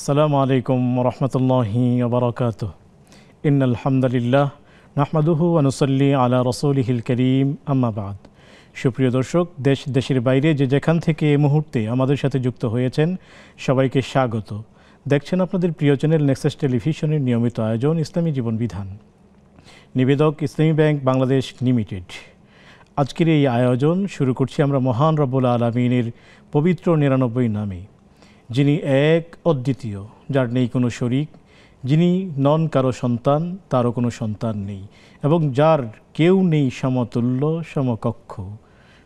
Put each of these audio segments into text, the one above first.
আসসালামু আলাইকুম রহমতুল্লাহি বারকাত ইন আলহামদুলিল্লাহ নাহমাদুহু আনুসল্লি আলা রসৌলিহিল করিম আম্মাবাদ সুপ্রিয় দর্শক দেশ দেশের বাইরে যে যেখান থেকে এ মুহূর্তে আমাদের সাথে যুক্ত হয়েছেন সবাইকে স্বাগত দেখছেন আপনাদের প্রিয় চ্যানেল নেক্সাস টেলিভিশনের নিয়মিত আয়োজন ইসলামী জীবন বিধান নিবেদক ইসলামী ব্যাংক বাংলাদেশ লিমিটেড আজকের এই আয়োজন শুরু করছি আমরা মহান রব্বুল আলমিনের পবিত্র নিরানব্বই নামে যিনি এক অদ্বিতীয় যার নেই কোনো শরিক যিনি নন কারো সন্তান তারও কোনো সন্তান নেই এবং যার কেউ নেই সমতুল্য সমকক্ষ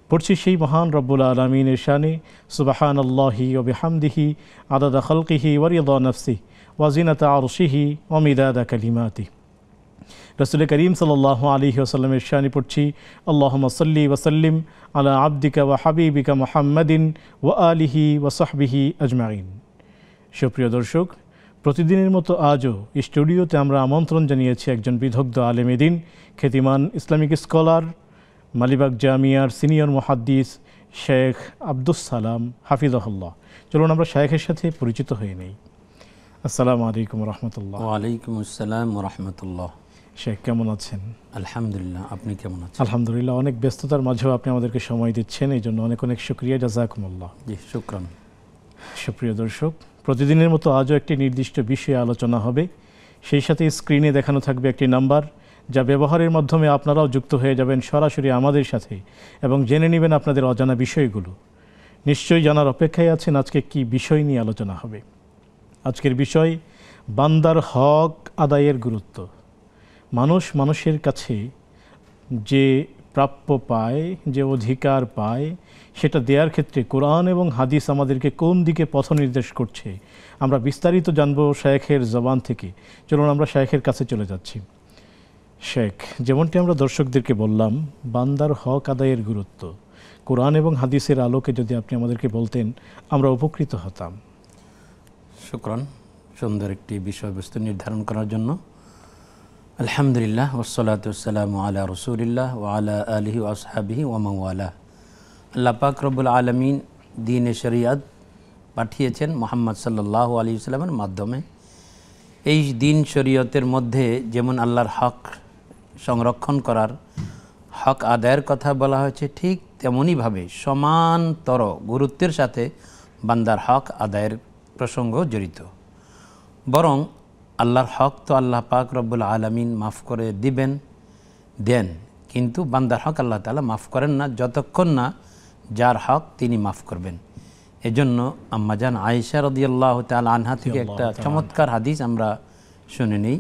পড়ছি সেই মহান রব্বুল আলমিনের শানে সুবাহান আল্লাহি ওবিহামদিহি আদাদা খলকিহি ওয়ারিয়দ নফসি ওয়াজিনতা আরশিহি অমিদাদা কালিমাতি রসুল করিম সাল্লাহ আলহি আসাল্লামের শানি পড়ছি আল্লাহমা সাল্লি ওসাল্লিম আলা আব্দিকা ওয়া হাবিবিকা মোহাম্মদিন ওয়া আলিহি ওয়াসাহবিহি আজমাইন সুপ্রিয় দর্শক প্রতিদিনের মতো আজও স্টুডিওতে আমরা আমন্ত্রণ জানিয়েছি একজন বিধগ্ধ আলেমেদিন খ্যাতিমান ইসলামিক স্কলার মালিবাগ জামিয়ার সিনিয়র মহাদ্দিস শেখ আব্দুস সালাম হাফিজাহুল্লাহ চলুন আমরা শেখের সাথে পরিচিত হয়ে নেই আসসালামু আলাইকুম রহমতুল্লাহ ওয়ালাইকুম আসসালাম রহমতুল্লাহ শেখ কেমন আছেন আলহামদুলিল্লাহ আপনি কেমন আছেন আলহামদুলিল্লাহ অনেক ব্যস্ততার মাঝেও আপনি আমাদেরকে সময় দিচ্ছেন এই জন্য অনেক অনেক শুক্রিয়া জাজাকুমুল্লাহ জি শুক্রান সুপ্রিয় দর্শক প্রতিদিনের মতো আজও একটি নির্দিষ্ট বিষয়ে আলোচনা হবে সেই সাথে স্ক্রিনে দেখানো থাকবে একটি নাম্বার যা ব্যবহারের মাধ্যমে আপনারাও যুক্ত হয়ে যাবেন সরাসরি আমাদের সাথে এবং জেনে নেবেন আপনাদের অজানা বিষয়গুলো নিশ্চয়ই জানার অপেক্ষায় আছেন আজকে কি বিষয় নিয়ে আলোচনা হবে আজকের বিষয় বান্দার হক আদায়ের গুরুত্ব মানুষ মানুষের কাছে যে প্রাপ্য পায় যে অধিকার পায় সেটা দেওয়ার ক্ষেত্রে কোরআন এবং হাদিস আমাদেরকে কোন দিকে পথ নির্দেশ করছে আমরা বিস্তারিত জানব শেখের জবান থেকে চলুন আমরা শেখের কাছে চলে যাচ্ছি শেখ যেমনটি আমরা দর্শকদেরকে বললাম বান্দার হক আদায়ের গুরুত্ব কোরআন এবং হাদিসের আলোকে যদি আপনি আমাদেরকে বলতেন আমরা উপকৃত হতাম শুক্রান সুন্দর একটি বিষয়বস্তু নির্ধারণ করার জন্য আলহামদুলিল্লাহ ওসলাতাম আলা রসুলিল্লাহ ও আলা আলহি আসহাবিহি ওমাওয়ালা আল্লাহ পাক রবুল আলমিন দিন শরিয়াদ পাঠিয়েছেন মোহাম্মদ সাল্লাহ আলী ইসলামের মাধ্যমে এই দিন শরীয়তের মধ্যে যেমন আল্লাহর হক সংরক্ষণ করার হক আদায়ের কথা বলা হয়েছে ঠিক তেমনইভাবে সমানতর গুরুত্বের সাথে বান্দার হক আদায়ের প্রসঙ্গ জড়িত বরং আল্লাহর হক তো আল্লাহ পাক রব্বুল আলমিন মাফ করে দিবেন দেন কিন্তু বান্দার হক আল্লাহ তালা মাফ করেন না যতক্ষণ না যার হক তিনি মাফ করবেন এজন্য আম্মাজান আয়েশা রদিয়াল্লাহ তাল আনহা থেকে একটা চমৎকার হাদিস আমরা শুনে নিই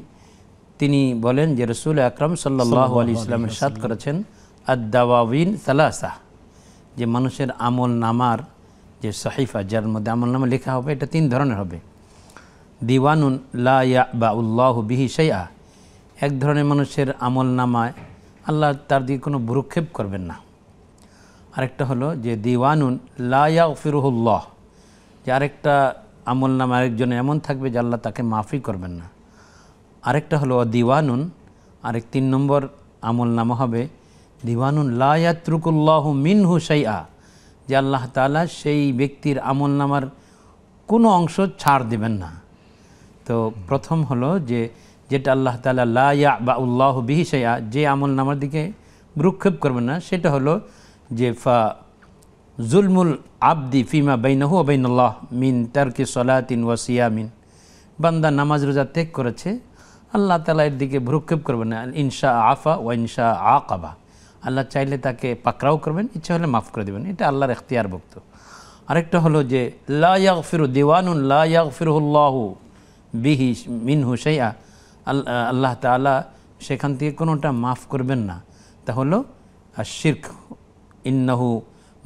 তিনি বলেন যে রসুল আকরম সাল্লাহ আলী ইসলামের সাদ করেছেন আদাওয়াবিন সালাসাহ যে মানুষের আমল নামার যে সাহিফা যার মধ্যে আমল নামা লেখা হবে এটা তিন ধরনের হবে দিওয়ানুন বা উল্লাহ বিহি সাইয়া এক ধরনের মানুষের আমল নামায় আল্লাহ তার দিকে কোনো ভ্রুক্ষেপ করবেন না আরেকটা হলো যে দিওয়ানুন লায়া ফিরুহুল্লাহ যে আরেকটা আমল নাম আরেকজন এমন থাকবে যে আল্লাহ তাকে মাফি করবেন না আরেকটা হলো দিওয়ানুন আরেক তিন নম্বর আমল নামা হবে দিওয়ানুন লায়াত্রুকুল্লাহ মিন সাইয়া যে আল্লাহ তালা সেই ব্যক্তির আমল নামার কোনো অংশ ছাড় দেবেন না তো প্রথম হলো যে যেটা আল্লাহ তালা লায়া বা উল্লাহ বিহিসাইয়া যে আমল নামার দিকে ভ্রুক্ষেপ করবে না সেটা হলো যে ফা জুলমুল আবদি ফিমা বাইনহু বাইনুল্লাহ মিন তার্কি সলাতিন ওয়াসিয়া মিন বান্দা নামাজ রোজা ত্যাগ করেছে আল্লাহ তালা এর দিকে ভ্রুক্ষেপ করবেন না ইনশা আফা ও ইনশা আকাবা আল্লাহ চাইলে তাকে পাকড়াও করবেন ইচ্ছা হলে মাফ করে দেবেন এটা আল্লাহর এখতিয়ার ভক্ত আরেকটা হলো যে লা ফিরু দিওয়ানুন লা ফিরুল্লাহু বিহি মিন হুসাইয়া আল্লাহ তালা সেখান থেকে কোনোটা মাফ করবেন না তা হলো শির্ক ইন্নাহু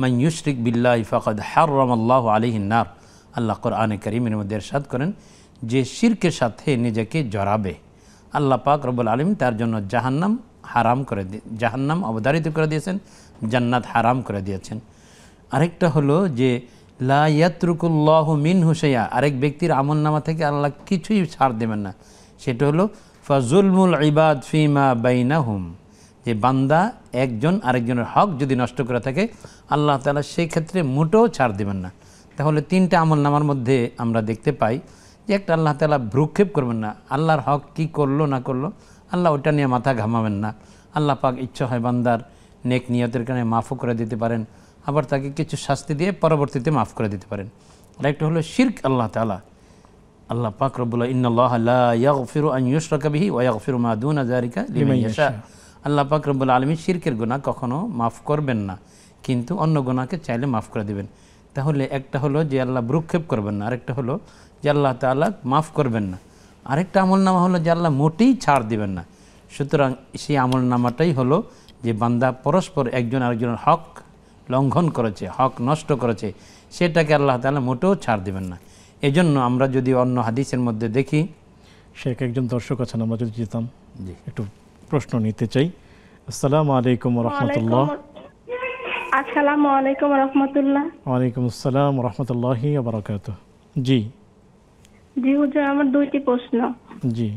মাই ইউশরিক বিল্লাহ ফকদ হার আল্লাহ আলিহিনার আল্লাহ কর কোরআনে করিমের মধ্যে সাদ করেন যে শির্কের সাথে নিজেকে জড়াবে আল্লাহ পাক রবুল আলম তার জন্য জাহান্নাম হারাম করে দিয়ে জাহান্নাম অবধারিত করে দিয়েছেন জান্নাত হারাম করে দিয়েছেন আরেকটা হলো যে লা মিন হুসাইয়া আরেক ব্যক্তির আমল নামা থেকে আল্লাহ কিছুই ছাড় দেবেন না সেটা হলো ফাজুলমুল ইবাদ ফিমা বাইনা হুম যে বান্দা একজন আরেকজনের হক যদি নষ্ট করে থাকে আল্লাহ তালা সেই ক্ষেত্রে মোটেও ছাড় দেবেন না তাহলে তিনটা আমল নামার মধ্যে আমরা দেখতে পাই যে একটা আল্লাহ তালা ভ্রুক্ষেপ করবেন না আল্লাহর হক কি করলো না করলো আল্লাহ ওটা নিয়ে মাথা ঘামাবেন না আল্লাহ পাক ইচ্ছা হয় বান্দার নেক নিয়তের কারণে মাফও করে দিতে পারেন আবার তাকে কিছু শাস্তি দিয়ে পরবর্তীতে মাফ করে দিতে পারেন আরেকটা হলো শির্ক আল্লাহ তালা আল্লাহ পাক রব্বুল্লাহ ইন্নআল্লাহ ওয়া মা আল্লাহ পাক রব্বুল আলমী শির্কের গুণা কখনো মাফ করবেন না কিন্তু অন্য গুণাকে চাইলে মাফ করে দিবেন তাহলে একটা হলো যে আল্লাহ ভ্রুক্ষেপ করবেন না আরেকটা হলো যে আল্লাহ তাআলা মাফ করবেন না আরেকটা আমল নামা হলো যে আল্লাহ মোটেই ছাড় দিবেন না সুতরাং সেই আমল নামাটাই হলো যে বান্দা পরস্পর একজন আরেকজনের হক লঙ্ঘন করেছে হক নষ্ট করেছে সেটাকে আল্লাহ তালা মোটেও ছাড় দেবেন না এজন্য আমরা যদি অন্য হাদিসের মধ্যে দেখি শেখ একজন দর্শক আছেন আমরা যদি যেতাম একটু প্রশ্ন নিতে চাই আসসালামু আলাইকুম রহমতুল্লাহ আসসালামু আলাইকুম রহমতুল্লাহ ওয়ালাইকুম আসসালাম রহমতুল্লাহি বারাকাতু জি জি হুজুর আমার দুইটি প্রশ্ন জি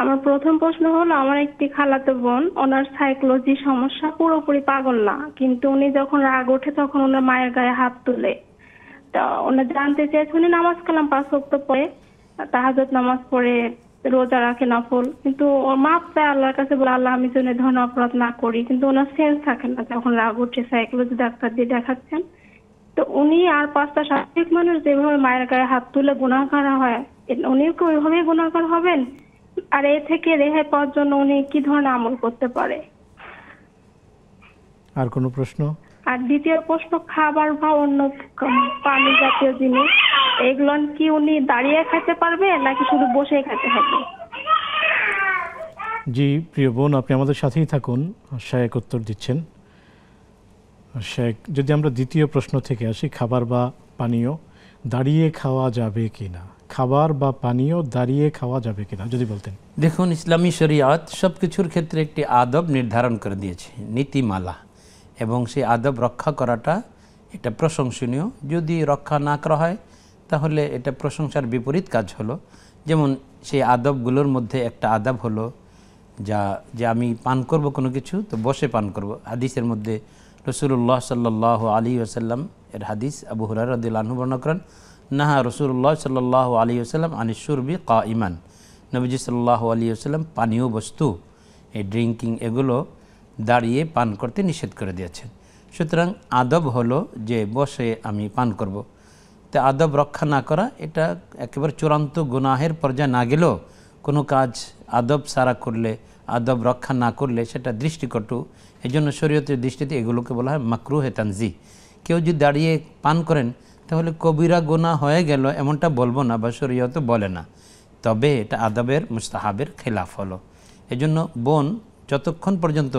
আমার প্রথম প্রশ্ন হলো আমার একটি খালাতো বোন ওনার সাইকোলজি সমস্যা পুরোপুরি পাগল না কিন্তু উনি যখন রাগ ওঠে তখন ওনার মায়ের গায়ে হাত তুলে তা ওনার জানতে চেয়েছে উনি নামাজ কালাম পাঁচ ওয়াক্ত পরে তাহাজত নামাজ পড়ে রোজা রাখে নফল কিন্তু ওর মাপ চায় আল্লাহর কাছে বলে আল্লাহ আমি জন্য ধন অপরাধ না করি কিন্তু ওনার সেন্স থাকে না যখন রাগ উঠে সাইকোলজি ডাক্তার দিয়ে দেখাচ্ছেন তো উনি আর পাঁচটা স্বাভাবিক মানুষ যেভাবে মায়ের গায়ে হাত তুলে গুণাকার হয় উনিও কি ওইভাবেই গুণাকার হবেন আর এ থেকে রেহাই পাওয়ার জন্য উনি কি ধরনের আমল করতে পারে আর কোনো প্রশ্ন আর দ্বিতীয় প্রশ্ন খাবার বা অন্য পানি জাতীয় জিনিস এগুলো কি উনি দাঁড়িয়ে খেতে পারবে নাকি শুধু বসে খেতে হবে জি প্রিয় বোন আপনি আমাদের সাথেই থাকুন শায়েক উত্তর দিচ্ছেন শেখ যদি আমরা দ্বিতীয় প্রশ্ন থেকে আসি খাবার বা পানীয় দাঁড়িয়ে খাওয়া যাবে কি না খাবার বা পানীয় দাঁড়িয়ে খাওয়া যাবে কিনা যদি বলতেন দেখুন ইসলামী শরিয়াত সব কিছুর ক্ষেত্রে একটি আদব নির্ধারণ করে দিয়েছে নীতিমালা এবং সেই আদব রক্ষা করাটা এটা প্রশংসনীয় যদি রক্ষা না করা হয় তাহলে এটা প্রশংসার বিপরীত কাজ হলো যেমন সেই আদবগুলোর মধ্যে একটা আদব হলো যা যে আমি পান করব কোনো কিছু তো বসে পান করব হাদিসের মধ্যে রসুল্লাহ সাল্লাহ আলী আসাল্লাম এর হাদিস আবু হুরার রদুল্লাহ বর্ণনা করেন নাহা রসুল্লাহ সাল্লাহ আলী আসাল্লাম আনিসুরবি কা ইমান নবীজি সাল্লাহ আলী আসাল্লাম পানীয় বস্তু এই ড্রিঙ্কিং এগুলো দাঁড়িয়ে পান করতে নিষেধ করে দিয়েছেন সুতরাং আদব হলো যে বসে আমি পান করব। তা আদব রক্ষা না করা এটা একেবারে চূড়ান্ত গুনাহের পর্যায়ে না গেলেও কোনো কাজ আদব সারা করলে আদব রক্ষা না করলে সেটা দৃষ্টিকটু এই জন্য শরীয়তের দৃষ্টিতে এগুলোকে বলা হয় মাকরু হেতানজি কেউ যদি দাঁড়িয়ে পান করেন তাহলে কবিরা গোনা হয়ে গেল এমনটা বলবো না বা শরীয়ত বলে না তবে এটা আদাবের মুস্তাহাবের খেলাফ হলো এজন্য বোন যতক্ষণ পর্যন্ত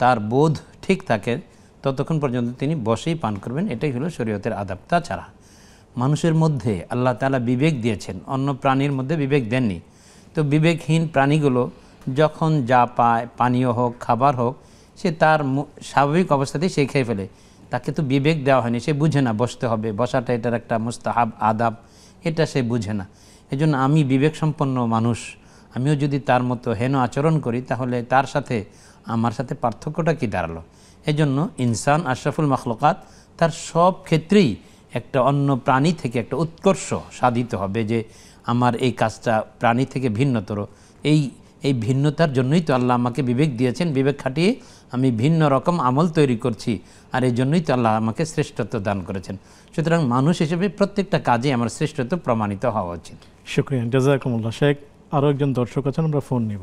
তার বোধ ঠিক থাকে ততক্ষণ পর্যন্ত তিনি বসেই পান করবেন এটাই হলো শরীয়তের আদাব তাছাড়া মানুষের মধ্যে আল্লাহ তালা বিবেক দিয়েছেন অন্য প্রাণীর মধ্যে বিবেক দেননি তো বিবেকহীন প্রাণীগুলো যখন যা পায় পানীয় হোক খাবার হোক সে তার স্বাভাবিক অবস্থাতেই সে খেয়ে ফেলে তাকে তো বিবেক দেওয়া হয়নি সে বুঝে না বসতে হবে বসাটা এটার একটা মুস্তাহাব আদাব এটা সে বুঝে না এজন্য আমি বিবেক সম্পন্ন মানুষ আমিও যদি তার মতো হেন আচরণ করি তাহলে তার সাথে আমার সাথে পার্থক্যটা কি দাঁড়ালো এজন্য ইনসান আশরাফুল মখলকাত তার সব ক্ষেত্রেই একটা অন্য প্রাণী থেকে একটা উৎকর্ষ সাধিত হবে যে আমার এই কাজটা প্রাণী থেকে ভিন্নতর এই এই ভিন্নতার জন্যই তো আল্লাহ আমাকে বিবেক দিয়েছেন বিবেক খাটিয়ে আমি ভিন্ন রকম আমল তৈরি করছি আর এই জন্যই তো আল্লাহ আমাকে শ্রেষ্ঠত্ব দান করেছেন সুতরাং মানুষ হিসেবে প্রত্যেকটা কাজে আমার শ্রেষ্ঠত্ব প্রমাণিত হওয়া উচিত শুক্রিয়া জাজাকুমুল্লাহ শেখ আরও একজন দর্শক আছেন আমরা ফোন নিব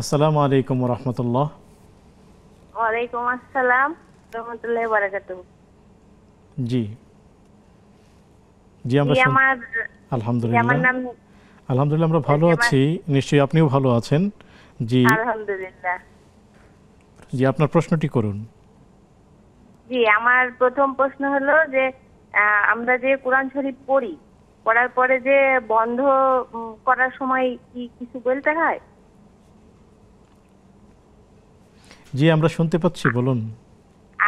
আসসালামু আলাইকুম রহমতুল্লাহ ওয়ালাইকুম আসসালাম রহমতুল্লাহ বারাকাতুহু জি জি আমরা আলহামদুলিল্লাহ আমার নাম আলহামদুলিল্লাহ আমরা ভালো আছি নিশ্চয়ই আপনিও ভালো আছেন জি আলহামদুলিল্লাহ জি আপনার প্রশ্নটি করুন জি আমার প্রথম প্রশ্ন হলো যে আমরা যে কোরআন শরীফ পড়ি পড়ার পরে যে বন্ধ করার সময় কি কিছু বলতে হয় জি আমরা শুনতে পাচ্ছি বলুন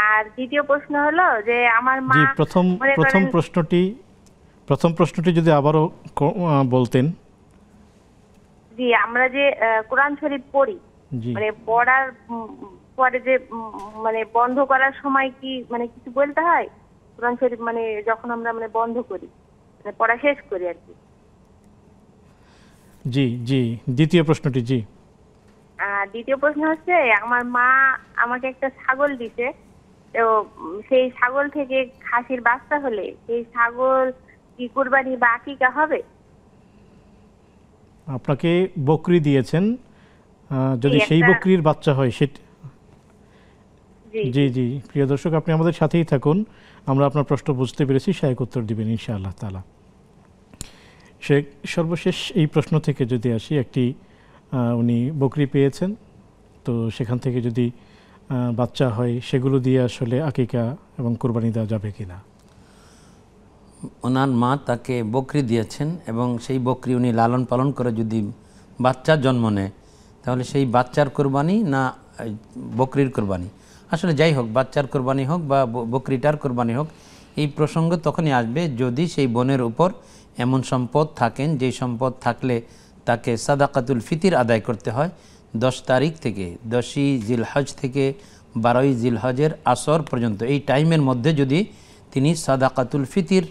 আর দ্বিতীয় প্রশ্ন হলো যে আমার মা প্রথম প্রথম প্রশ্নটি প্রথম প্রশ্নটি যদি আবারও বলতেন জি আমরা যে কোরআন শরীফ পড়ি মানে পড়ার পরে যে মানে বন্ধ করার সময় কি মানে কিছু বলতে হয় কোরআন শরীফ মানে যখন আমরা মানে বন্ধ করি মানে পড়া শেষ করি আর কি জি জি দ্বিতীয় প্রশ্নটি জি দ্বিতীয় প্রশ্ন হচ্ছে আমার মা আমাকে একটা ছাগল দিছে তো সেই ছাগল থেকে খাসির বাচ্চা হলে সেই ছাগল কি কুরবানি বা আকিকা হবে আপনাকে বকরি দিয়েছেন যদি সেই বকরির বাচ্চা হয় সে জি জি প্রিয় দর্শক আপনি আমাদের সাথেই থাকুন আমরা আপনার প্রশ্ন বুঝতে পেরেছি শেখ উত্তর দিবেন আল্লাহ তালা শেখ সর্বশেষ এই প্রশ্ন থেকে যদি আসি একটি উনি বকরি পেয়েছেন তো সেখান থেকে যদি বাচ্চা হয় সেগুলো দিয়ে আসলে আকিকা এবং কোরবানি দেওয়া যাবে কিনা ওনার মা তাকে বকরি দিয়েছেন এবং সেই বকরি উনি লালন পালন করে যদি বাচ্চা জন্ম নেয় তাহলে সেই বাচ্চার কোরবানি না বকরির কোরবানি আসলে যাই হোক বাচ্চার কোরবানি হোক বা বকরিটার কোরবানি হোক এই প্রসঙ্গ তখনই আসবে যদি সেই বনের উপর এমন সম্পদ থাকেন যেই সম্পদ থাকলে তাকে সাদাকাতুল ফিতির আদায় করতে হয় দশ তারিখ থেকে দশই জিলহজ থেকে বারোই জিলহজের আসর পর্যন্ত এই টাইমের মধ্যে যদি তিনি সাদাকাতুল ফিতির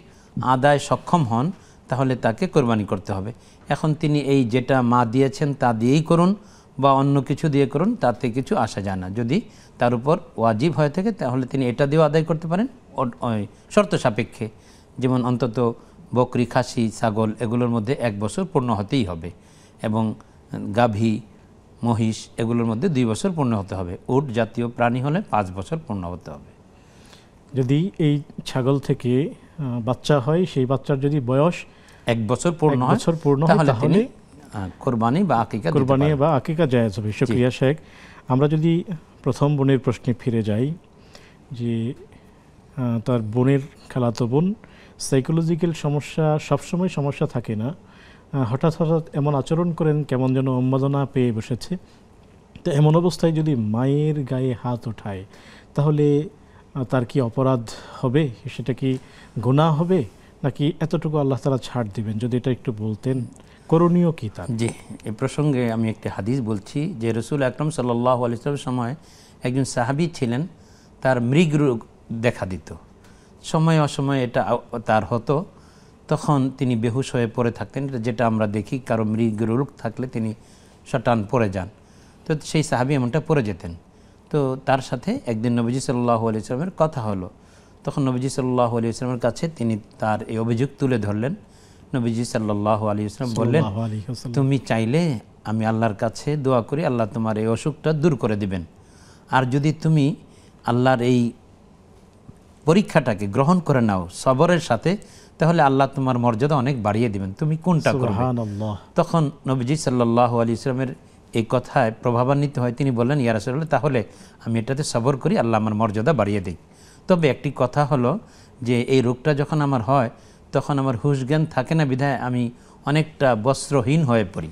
আদায় সক্ষম হন তাহলে তাকে কোরবানি করতে হবে এখন তিনি এই যেটা মা দিয়েছেন তা দিয়েই করুন বা অন্য কিছু দিয়ে করুন তাতে কিছু আসা যায় না যদি তার উপর ওয়াজিব হয়ে থাকে তাহলে তিনি এটা দিয়েও আদায় করতে পারেন শর্ত সাপেক্ষে যেমন অন্তত বকরি খাসি ছাগল এগুলোর মধ্যে এক বছর পূর্ণ হতেই হবে এবং গাভী মহিষ এগুলোর মধ্যে দুই বছর পূর্ণ হতে হবে উট জাতীয় প্রাণী হলে পাঁচ বছর পূর্ণ হতে হবে যদি এই ছাগল থেকে বাচ্চা হয় সেই বাচ্চার যদি বয়স এক বছর পূর্ণ বছর পূর্ণ হয় তাহলে কোরবানি বা আকিকা কোরবানি বা আকিকা জায়েজ হবে শুকরিয়া শেখ আমরা যদি প্রথম বোনের প্রশ্নে ফিরে যাই যে তার বোনের তো বোন সাইকোলজিক্যাল সমস্যা সবসময় সমস্যা থাকে না হঠাৎ হঠাৎ এমন আচরণ করেন কেমন যেন উন্মাদনা পেয়ে বসেছে তো এমন অবস্থায় যদি মায়ের গায়ে হাত ওঠায় তাহলে তার কি অপরাধ হবে সেটা কি গুণা হবে নাকি এতটুকু আল্লাহ তালা ছাড় দিবেন যদি এটা একটু বলতেন করণীয় কি তার জি এ প্রসঙ্গে আমি একটি হাদিস বলছি যে রসুল আকরম সাল্লাহ আলিয়ার সময় একজন সাহাবি ছিলেন তার মৃগ রোগ দেখা দিত সময় অসময়ে এটা তার হতো তখন তিনি বেহুশ হয়ে পড়ে থাকতেন যেটা আমরা দেখি কারো মৃগ রোগ থাকলে তিনি সটান পড়ে যান তো সেই সাহাবি এমনটা পড়ে যেতেন তো তার সাথে একদিন নবীজি সাল্লাহ আলি ইসলামের কথা হলো তখন নবীজি সাল্লাহ আলি ইসলামের কাছে তিনি তার এই অভিযোগ তুলে ধরলেন নবীজি সাল্লাহ আলি ইসলাম বললেন তুমি চাইলে আমি আল্লাহর কাছে দোয়া করি আল্লাহ তোমার এই অসুখটা দূর করে দিবেন আর যদি তুমি আল্লাহর এই পরীক্ষাটাকে গ্রহণ করে নাও সবরের সাথে তাহলে আল্লাহ তোমার মর্যাদা অনেক বাড়িয়ে দিবেন তুমি কোনটা করবে তখন নবীজি সাল্লাহ আলি ইসলামের এই কথায় প্রভাবান্বিত হয় তিনি বললেন ইয়ারাসুল্লাহ তাহলে আমি এটাতে সবর করি আল্লাহ আমার মর্যাদা বাড়িয়ে দিই তবে একটি কথা হলো যে এই রোগটা যখন আমার হয় তখন আমার হুশ জ্ঞান থাকে না বিধায় আমি অনেকটা বস্ত্রহীন হয়ে পড়ি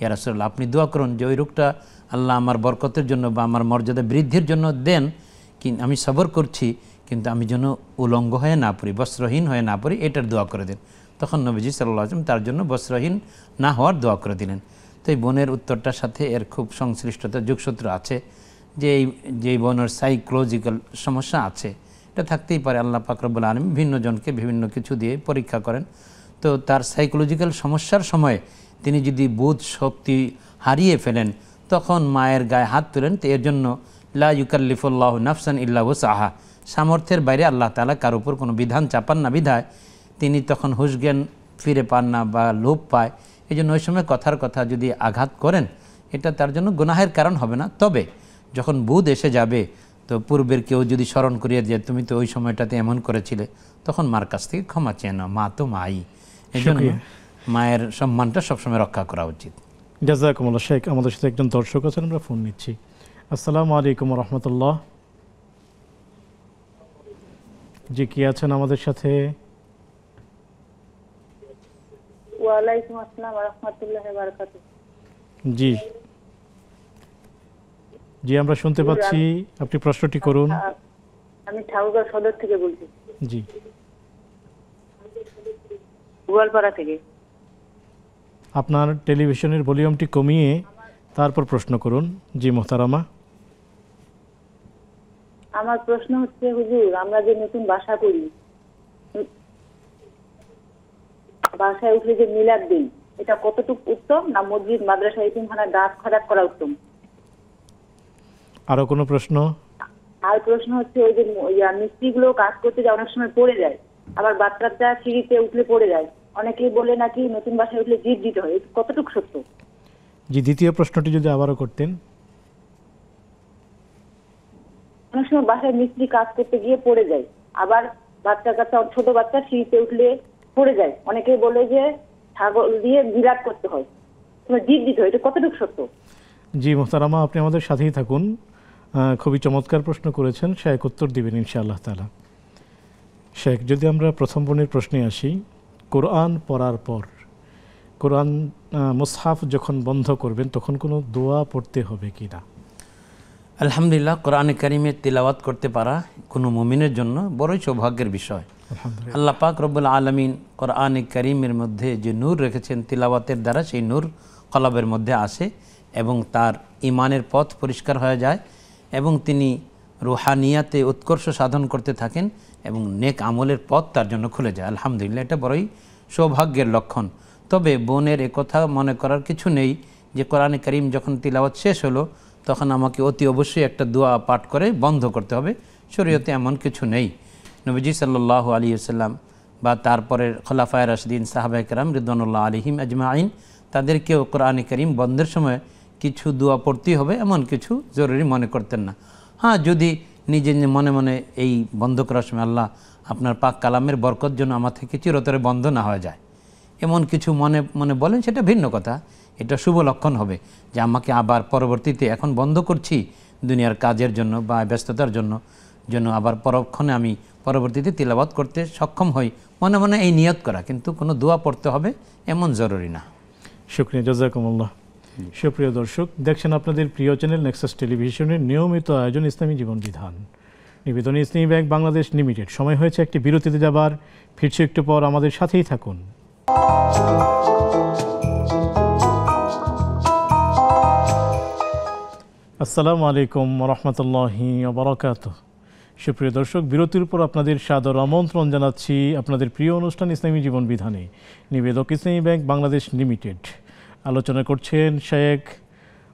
ইয়ারাসুল্লাহ আপনি দোয়া করুন যে ওই রোগটা আল্লাহ আমার বরকতের জন্য বা আমার মর্যাদা বৃদ্ধির জন্য দেন কিন আমি সবর করছি কিন্তু আমি যেন উলঙ্গ হয়ে না পড়ি বস্ত্রহীন হয়ে না পড়ি এটার দোয়া করে দেন তখন নবীজি সাল্লাহ আসলাম তার জন্য বস্ত্রহীন না হওয়ার দোয়া করে দিলেন তো এই বনের উত্তরটার সাথে এর খুব সংশ্লিষ্টতা যোগসূত্র আছে যে এই যে বনের সাইকোলজিক্যাল সমস্যা আছে এটা থাকতেই পারে আল্লাহ পাকরবুল আলম ভিন্ন জনকে বিভিন্ন কিছু দিয়ে পরীক্ষা করেন তো তার সাইকোলজিক্যাল সমস্যার সময় তিনি যদি বোধ শক্তি হারিয়ে ফেলেন তখন মায়ের গায়ে হাত তুলেন তো এর জন্য লা ইউকাল্লিফুল্লাহ নাফসান ইল্লাহ সাহা সামর্থ্যের বাইরে আল্লাহ তালা কার উপর কোনো বিধান চাপান না বিধায় তিনি তখন জ্ঞান ফিরে পান না বা লোভ পায় এই জন্য ওই সময় কথার কথা যদি আঘাত করেন এটা তার জন্য গুনাহের কারণ হবে না তবে যখন বুধ এসে যাবে তো পূর্বের কেউ যদি স্মরণ করিয়া যে তুমি তো ওই সময়টাতে এমন করেছিলে তখন মার কাছ থেকে ক্ষমা চেয়ে নাও মা তো মাই এই জন্য মায়ের সম্মানটা সবসময় রক্ষা করা উচিত জাজাকুমুল্লা শেখ আমাদের সাথে একজন দর্শক আছেন আমরা ফোন নিচ্ছি আসসালামু আলাইকুম রহমতুল্লাহ জি কি আছেন আমাদের সাথে জি জি আমরা শুনতে পাচ্ছি আপনি প্রশ্নটি করুন আমি ঠাকুরগাঁও সদর থেকে বলছি জি গোয়ালপাড়া থেকে আপনার টেলিভিশনের ভলিউমটি কমিয়ে তারপর প্রশ্ন করুন জি মোহতারামা আমার প্রশ্ন হচ্ছে হুজুর আমরা যে নতুন বাসা করি বাসায় উঠে যে মিলাদ দিন এটা কতটুকু উত্তম না মসজিদ মাদ্রাসা ইতিমখানা দাঁত খারাপ করা উত্তম আরো কোনো প্রশ্ন আর প্রশ্ন হচ্ছে ওই যে মিস্ত্রিগুলো কাজ করতে যায় অনেক সময় পড়ে যায় আবার বাচ্চাটা সিঁড়িতে উঠলে পড়ে যায় অনেকেই বলে নাকি নতুন বাসায় উঠলে জিদ দিতে হয় কতটুকু সত্য জি দ্বিতীয় প্রশ্নটি যদি আবারও করতেন অনেক সময় বাসায় মিস্ত্রি কাজ করতে গিয়ে পড়ে যায় আবার বাচ্চা কাচ্চা ছোট বাচ্চা সিঁড়িতে উঠলে পড়ে যায় অনেকে বলে যে ছাগল দিয়ে বিরাট করতে হয় জিত দিতে হয় এটা কতটুকু সত্য জি মোস্তারামা আপনি আমাদের সাথেই থাকুন খুবই চমৎকার প্রশ্ন করেছেন শেখ উত্তর দিবেন ইনশাআল্লাহ তালা শেখ যদি আমরা প্রথম বোনের প্রশ্নে আসি কোরআন পড়ার পর কোরআন মুসহাফ যখন বন্ধ করবেন তখন কোনো দোয়া পড়তে হবে কি না আলহামদুলিল্লাহ কোরআনে করিমের তিলাওয়াত করতে পারা কোনো মুমিনের জন্য বড়ই সৌভাগ্যের বিষয় আল্লাহ পাক রব্বুল আলমিন কোরআন করিমের মধ্যে যে নূর রেখেছেন তিলাওয়াতের দ্বারা সেই নূর কলবের মধ্যে আসে এবং তার ইমানের পথ পরিষ্কার হয়ে যায় এবং তিনি রুহানিয়াতে উৎকর্ষ সাধন করতে থাকেন এবং নেক আমলের পথ তার জন্য খুলে যায় আলহামদুলিল্লাহ এটা বড়ই সৌভাগ্যের লক্ষণ তবে বোনের একথা মনে করার কিছু নেই যে কোরআন করিম যখন তিলাওয়াত শেষ হলো তখন আমাকে অতি অবশ্যই একটা দোয়া পাঠ করে বন্ধ করতে হবে শরীয়তে এমন কিছু নেই নবীজি সাল্লাহ আলী আসাল্লাম বা তারপরের খোলাফায় রাশদিন সাহাবা কেরাম আলিহিম আলহিম আইন তাদেরকেও কোরআনে করিম বন্ধের সময় কিছু দোয়া পড়তেই হবে এমন কিছু জরুরি মনে করতেন না হ্যাঁ যদি নিজে মনে মনে এই বন্ধ করার সময় আল্লাহ আপনার পাক কালামের বরকত জন্য আমার থেকে চিরতরে বন্ধ না হয়ে যায় এমন কিছু মনে মনে বলেন সেটা ভিন্ন কথা এটা শুভ লক্ষণ হবে যে আমাকে আবার পরবর্তীতে এখন বন্ধ করছি দুনিয়ার কাজের জন্য বা ব্যস্ততার জন্য জন্য আবার পরক্ষণে আমি পরবর্তীতে তিলাবাত করতে সক্ষম হই মনে মনে এই নিয়ত করা কিন্তু কোনো দোয়া পড়তে হবে এমন জরুরি না শুক্রিয়া জজাকুমুল্লাহ সুপ্রিয় দর্শক দেখছেন আপনাদের প্রিয় চ্যানেল নেক্সাস টেলিভিশনের নিয়মিত আয়োজন ইসলামী জীবন বিধান নিবেদন ইসলামী ব্যাংক বাংলাদেশ লিমিটেড সময় হয়েছে একটি বিরতিতে যাবার ফিরছে একটু পর আমাদের সাথেই থাকুন আসসালামু আলাইকুম রহমতুল্লাহি বরকাত সুপ্রিয় দর্শক বিরতির উপর আপনাদের সাদর আমন্ত্রণ জানাচ্ছি আপনাদের প্রিয় অনুষ্ঠান ইসলামী জীবন বিধানে নিবেদক ইসলামী ব্যাংক বাংলাদেশ লিমিটেড আলোচনা করছেন শেখ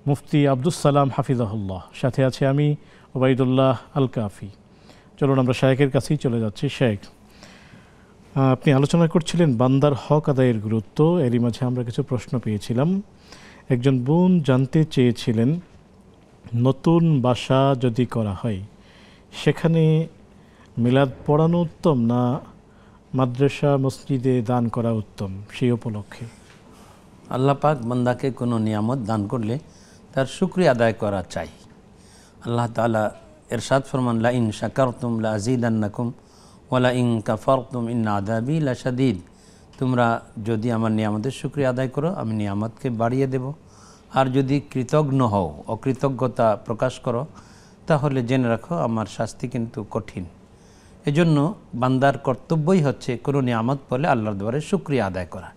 মুফতি আব্দুস সালাম হাফিজাহুল্লাহ সাথে আছে আমি ওবায়দুল্লাহ আল কাফি চলুন আমরা শেখের কাছেই চলে যাচ্ছি শেখ আপনি আলোচনা করছিলেন বান্দার হক আদায়ের গুরুত্ব এরই মাঝে আমরা কিছু প্রশ্ন পেয়েছিলাম একজন বোন জানতে চেয়েছিলেন নতুন বাসা যদি করা হয় সেখানে মিলাদ পড়ানো উত্তম না মাদ্রাসা মসজিদে দান করা উত্তম সেই উপলক্ষে আল্লাহ পাক বান্দাকে কোনো নিয়ামত দান করলে তার শুক্রিয়া আদায় করা চাই আল্লাহ তালা এরশাদ ফরমান লা ইন শাকারতুম লা আজিদান্নাকুম ওয়ালা ইন কাফারতুম ইন আদাবি লা সাদিদ তোমরা যদি আমার নিয়ামতের শুক্রিয়া আদায় করো আমি নিয়ামতকে বাড়িয়ে দেবো আর যদি কৃতজ্ঞ হও অকৃতজ্ঞতা প্রকাশ করো তাহলে জেনে রাখো আমার শাস্তি কিন্তু কঠিন এজন্য বান্দার কর্তব্যই হচ্ছে কোনো নিয়ামত পড়লে আল্লাহর দ্বারে শুক্রিয়া আদায় করা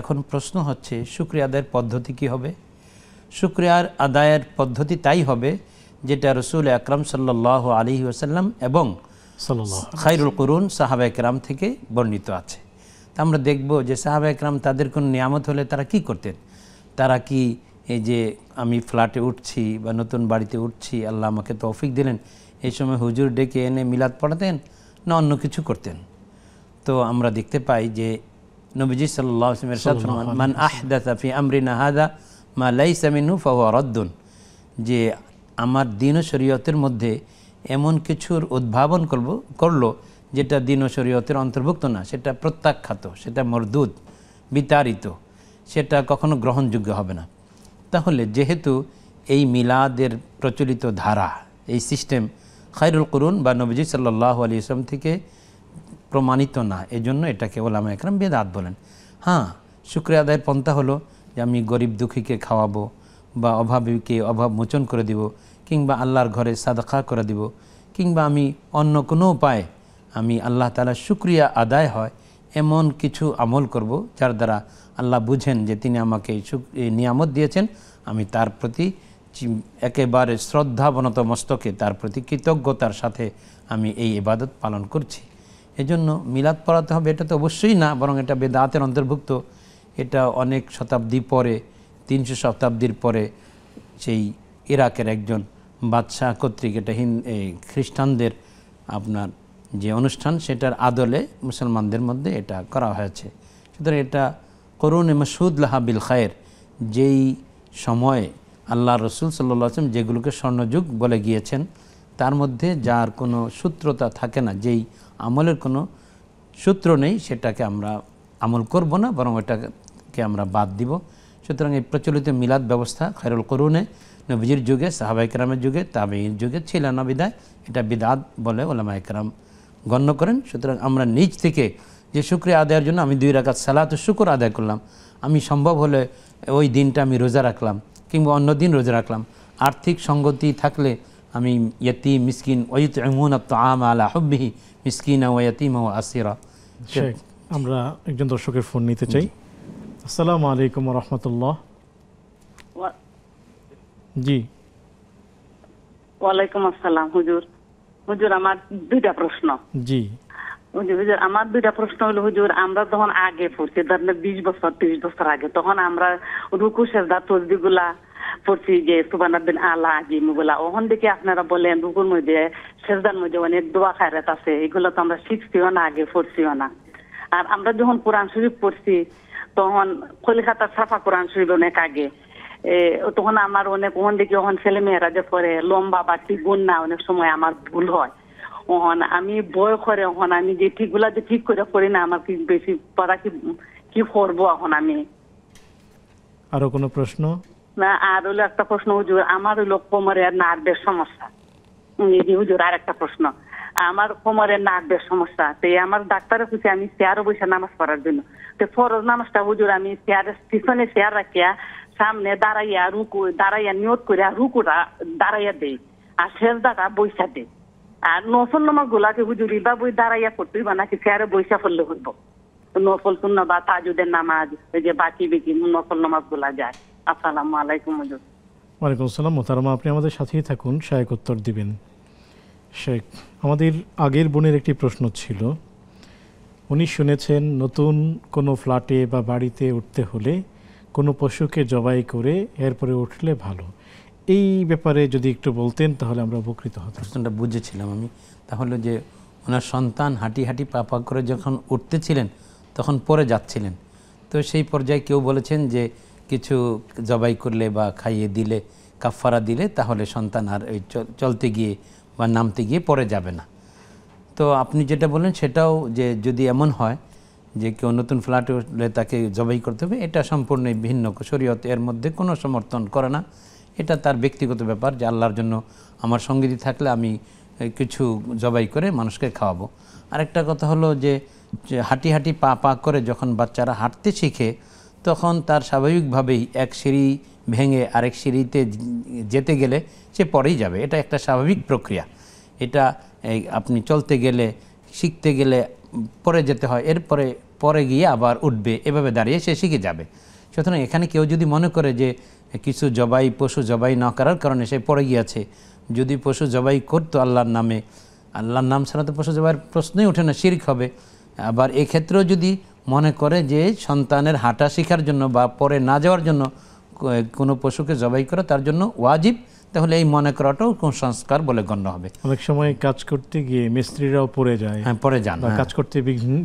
এখন প্রশ্ন হচ্ছে সুক্রিয়া আদায়ের পদ্ধতি কী হবে শুক্রিয়ার আদায়ের পদ্ধতি তাই হবে যেটা রসুল আকরাম সাল্লাহ আলী ওসাল্লাম এবং খাইরুল করুন সাহাবা একরাম থেকে বর্ণিত আছে তা আমরা দেখব যে সাহাবা একরাম তাদের কোনো নিয়ামত হলে তারা কি করতেন তারা কি এই যে আমি ফ্ল্যাটে উঠছি বা নতুন বাড়িতে উঠছি আল্লাহ আমাকে তৌফিক দিলেন এই সময় হুজুর ডেকে এনে মিলাদ পড়াতেন না অন্য কিছু করতেন তো আমরা দেখতে পাই যে নবীজি সাল্লাহ মান আহদাফি আমরিনা হাদা মা লাইসামিনহু ফাহরদ্দুন যে আমার দিন ও শরীয়তের মধ্যে এমন কিছুর উদ্ভাবন করব করলো যেটা দিন ও শরীয়তের অন্তর্ভুক্ত না সেটা প্রত্যাখ্যাত সেটা মরদুদ বিতাড়িত সেটা কখনো গ্রহণযোগ্য হবে না তাহলে যেহেতু এই মিলাদের প্রচলিত ধারা এই সিস্টেম খায়রুল করুন বা নবজি সাল্লাহ আলী ইসলাম থেকে প্রমাণিত না এজন্য এটাকে ওলামা একরম বেদাত বলেন হ্যাঁ শুক্রিয়া আদায়ের পন্থা হলো যে আমি গরিব দুঃখীকে খাওয়াবো বা অভাবীকে অভাব মোচন করে দিব কিংবা আল্লাহর ঘরে সাদাখা করে দিব কিংবা আমি অন্য কোনো উপায়ে আমি আল্লাহ তালা শুক্রিয়া আদায় হয় এমন কিছু আমল করব যার দ্বারা আল্লাহ বুঝেন যে তিনি আমাকে নিয়ামত দিয়েছেন আমি তার প্রতি একেবারে শ্রদ্ধাবনত মস্তকে তার প্রতি কৃতজ্ঞতার সাথে আমি এই ইবাদত পালন করছি এজন্য মিলাদ পড়াতে হবে এটা তো অবশ্যই না বরং এটা বেদাতের অন্তর্ভুক্ত এটা অনেক শতাব্দী পরে তিনশো শতাব্দীর পরে সেই ইরাকের একজন বাদশাহ কর্তৃক এটা হিন খ্রিস্টানদের আপনার যে অনুষ্ঠান সেটার আদলে মুসলমানদের মধ্যে এটা করা হয়েছে সুতরাং এটা করুন মসুদ লাহা বিল খায়ের যেই সময়ে আল্লাহ রসুল সাল্লা আসলাম যেগুলোকে স্বর্ণযুগ বলে গিয়েছেন তার মধ্যে যার কোনো সূত্রতা থাকে না যেই আমলের কোনো সূত্র নেই সেটাকে আমরা আমল করব না বরং এটাকে আমরা বাদ দিব সুতরাং এই প্রচলিত মিলাদ ব্যবস্থা খায়রুল করুনে নবীজির যুগে সাহাবাইকরামের যুগে তাবেইয়ের যুগে ছিল না বিদায় এটা বিদাত বলে ওলামা একরাম গণ্য করেন সুতরাং আমরা নিজ থেকে যে শুক্রিয়া আদায়ের জন্য আমি দুই রাকাত সালাত শুকর আদায় করলাম আমি সম্ভব হলে ওই দিনটা আমি রোজা রাখলাম কিংবা অন্য দিন রোজা রাখলাম আর্থিক সঙ্গতি থাকলে আমি ইয়তি মিসকিন ওয়িত এমন আম আলা হব্বিহি মিসকিন ওয়াতিম ও আসিরা আমরা একজন দর্শকের ফোন নিতে চাই আসসালামু আলাইকুম রহমতুল্লাহ জি ওয়ালাইকুম আসসালাম হুজুর হুজুর আমার দুইটা প্রশ্ন জি হুজুর আমার দুইটা প্রশ্ন হলো হুজুর আমরা তখন আগে পড়ছি ধরেন মানে বিশ বছর ত্রিশ বছর আগে তখন আমরা রুকু সেরদার সেজদা গুলা পড়ছি যে সুবানাদ্দিন আলা গুলা ওখান থেকে আপনারা বলেন রুকুর মধ্যে সেরদার মধ্যে অনেক দোয়া খায়রাত আছে এগুলো তো আমরা শিখছিও না আগে পড়ছিও না আর আমরা যখন কোরআন শরীফ পড়ছি তখন কলিকাতার সাফা কোরআন শরীফ অনেক আগে তখন আমার অনেক ওখান দেখি ওখান ছেলে মেয়েরা যে পরে লম্বা বা ঠিক না অনেক সময় আমার ভুল হয় ওহন আমি বয় করে ওহন আমি যে ঠিকগুলা যে ঠিক করে করি না আমার কি বেশি পড়া কি কি করবো এখন আমি আরো কোনো প্রশ্ন না আর হলো একটা প্রশ্ন হুজুর আমার হলো কোমরে নার্ভের সমস্যা হুজুর আর একটা প্রশ্ন আমার কোমরে নার্ভের সমস্যা তো আমার ডাক্তারের খুশি আমি চেয়ারও বসে নামাজ পড়ার জন্য তো ফরজ নামাজটা হুজুর আমি চেয়ারের পিছনে চেয়ার রাখিয়া সামনে দাঁড়াইয়া রুকু দাঁড়াইয়া নিয়ত আর রুকুরা দাঁড়াইয়া দেয় আর শেষ সেজদাটা বৈশা দেয় আর নফল নমা গোলাকে হুজুরি বা বই দাঁড়াইয়া করতে বা নাকি সেয়ারে বৈশা ফেললে হইব নফল সুন্না বা তাজুদের নামাজ ওই যে বাকি বেকি নফল নমাজ গোলা যায় আসসালামু আলাইকুম হুজুর ওয়ালাইকুম আসসালাম মোতারমা আপনি আমাদের সাথেই থাকুন শায়েক উত্তর দিবেন শেখ আমাদের আগের বোনের একটি প্রশ্ন ছিল উনি শুনেছেন নতুন কোনো ফ্ল্যাটে বা বাড়িতে উঠতে হলে কোনো পশুকে জবাই করে এরপরে উঠলে ভালো এই ব্যাপারে যদি একটু বলতেন তাহলে আমরা উপকৃত হতাম প্রশ্নটা বুঝেছিলাম আমি তাহলে যে ওনার সন্তান হাঁটি হাঁটি পা পা করে যখন উঠতেছিলেন তখন পরে যাচ্ছিলেন তো সেই পর্যায়ে কেউ বলেছেন যে কিছু জবাই করলে বা খাইয়ে দিলে কাফারা দিলে তাহলে সন্তান আর ওই চলতে গিয়ে বা নামতে গিয়ে পরে যাবে না তো আপনি যেটা বলেন সেটাও যে যদি এমন হয় যে কেউ নতুন ফ্ল্যাট হলে তাকে জবাই করতে হবে এটা সম্পূর্ণ ভিন্ন শরীয়ত এর মধ্যে কোনো সমর্থন করে না এটা তার ব্যক্তিগত ব্যাপার যে আল্লাহর জন্য আমার সঙ্গীতি থাকলে আমি কিছু জবাই করে মানুষকে খাওয়াবো আরেকটা কথা হলো যে হাঁটি হাঁটি পা পা করে যখন বাচ্চারা হাঁটতে শিখে তখন তার স্বাভাবিকভাবেই এক সিঁড়ি ভেঙে আরেক সিঁড়িতে যেতে গেলে সে পরেই যাবে এটা একটা স্বাভাবিক প্রক্রিয়া এটা আপনি চলতে গেলে শিখতে গেলে পরে যেতে হয় এরপরে পরে গিয়ে আবার উঠবে এভাবে দাঁড়িয়ে সে শিখে যাবে সুতরাং এখানে কেউ যদি মনে করে যে কিছু জবাই পশু জবাই না করার কারণে সে পড়ে গিয়েছে যদি পশু জবাই করতো আল্লাহর নামে আল্লাহর নাম ছাড়া তো পশু জবাইয়ের প্রশ্নই ওঠে না শির্ক হবে আবার এক্ষেত্রেও যদি মনে করে যে সন্তানের হাঁটা শেখার জন্য বা পরে না যাওয়ার জন্য কোনো পশুকে জবাই করা তার জন্য ওয়াজিব তাহলে এই মনে করাটাও কুসংস্কার বলে গণ্য হবে অনেক সময় কাজ করতে গিয়ে মিস্ত্রিরাও পড়ে যায় হ্যাঁ পড়ে যান হ্যাঁ। কাজ করতে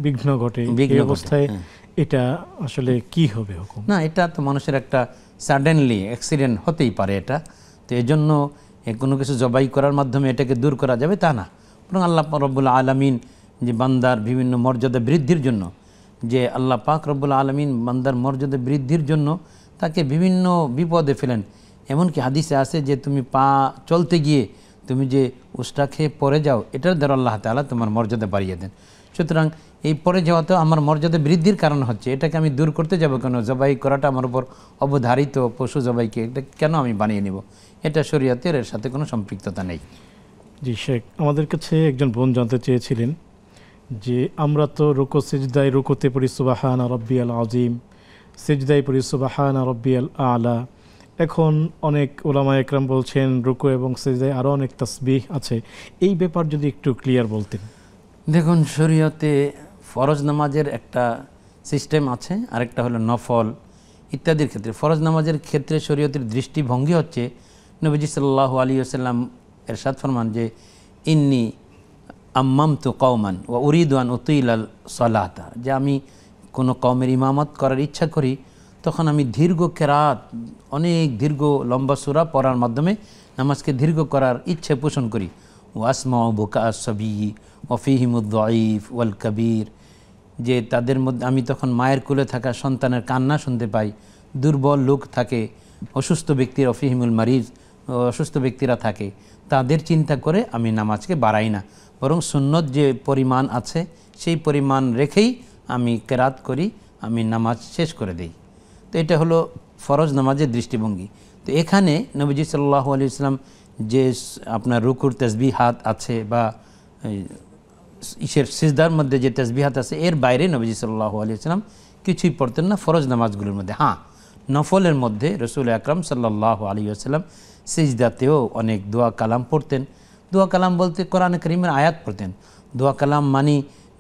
বিঘ্ন ঘটে এই অবস্থায় হ্যাঁ। এটা আসলে কি হবে হুকুম না এটা তো মানুষের একটা সাডেনলি অ্যাক্সিডেন্ট হতেই পারে এটা তো এই জন্য কোনো কিছু জবাই করার মাধ্যমে এটাকে দূর করা যাবে তা না বরং আল্লাহ রব্বুল আলমিন যে বান্দার বিভিন্ন মর্যাদা বৃদ্ধির জন্য যে আল্লাহ পাক রব্বুল আলমিন বান্দার মর্যাদা বৃদ্ধির জন্য তাকে বিভিন্ন বিপদে ফেলেন এমনকি হাদিসে আছে যে তুমি পা চলতে গিয়ে তুমি যে উসটা খেয়ে পরে যাও এটার দ্বারা আল্লাহ তালা তোমার মর্যাদা বাড়িয়ে দেন সুতরাং এই পরে যাওয়া তো আমার মর্যাদা বৃদ্ধির কারণ হচ্ছে এটাকে আমি দূর করতে যাব কেন জবাই করাটা আমার উপর অবধারিত পশু জবাইকে এটা কেন আমি বানিয়ে নেব এটা শরীয়তের এর সাথে কোনো সম্পৃক্ততা নেই জি শেখ আমাদের কাছে একজন বোন জানতে চেয়েছিলেন যে আমরা তো রুকো সিজদায় রুকোতে পড়ি সুবাহান রব্বি আল আজিম সিজদাই পড়ি সুবাহান রব্বি আল আলা এখন অনেক ওলামা একরাম বলছেন রুকু এবং সেজে আরও অনেক তসবিহ আছে এই ব্যাপার যদি একটু ক্লিয়ার বলতেন দেখুন শরীয়তে ফরজ নামাজের একটা সিস্টেম আছে আরেকটা হলো নফল ইত্যাদির ক্ষেত্রে ফরজ নামাজের ক্ষেত্রে শরীয়তের দৃষ্টিভঙ্গি হচ্ছে নবীজি সাল্লাহ আলী আসাল্লাম এরশাদ ফরমান যে ইন্নি আম্মাম তো কৌমান ও উরিদওয়ান উতুইলাল সলাহতা যে আমি কোনো কমের ইমামত করার ইচ্ছা করি তখন আমি দীর্ঘ কেরাত অনেক দীর্ঘ লম্বা সুরা পড়ার মাধ্যমে নামাজকে দীর্ঘ করার ইচ্ছে পোষণ করি ও আসমা বোকা সবি ওফিহিমুদ্দাইফ ওয়াল কবির যে তাদের মধ্যে আমি তখন মায়ের কুলে থাকা সন্তানের কান্না শুনতে পাই দুর্বল লোক থাকে অসুস্থ ব্যক্তির অফিহিমুল মারিজ অসুস্থ ব্যক্তিরা থাকে তাদের চিন্তা করে আমি নামাজকে বাড়াই না বরং সুন্নত যে পরিমাণ আছে সেই পরিমাণ রেখেই আমি কেরাত করি আমি নামাজ শেষ করে দিই তো এটা হলো ফরজ নামাজের দৃষ্টিভঙ্গি তো এখানে নবীজি সাল্লাহ আলি ইসলাম যে আপনার রুকুর তেসবি হাত আছে বা ইসের সিজদার মধ্যে যে তেসবি হাত আছে এর বাইরে নবীজি সাল্লাহ আলি ইসলাম কিছুই পড়তেন না ফরজ নামাজগুলোর মধ্যে হ্যাঁ নফলের মধ্যে রসুল আকরম সাল্লাহ আলী আসাল্লাম সিজদাতেও অনেক দোয়া কালাম পড়তেন দোয়া কালাম বলতে কোরআন করিমের আয়াত পড়তেন দোয়া কালাম মানি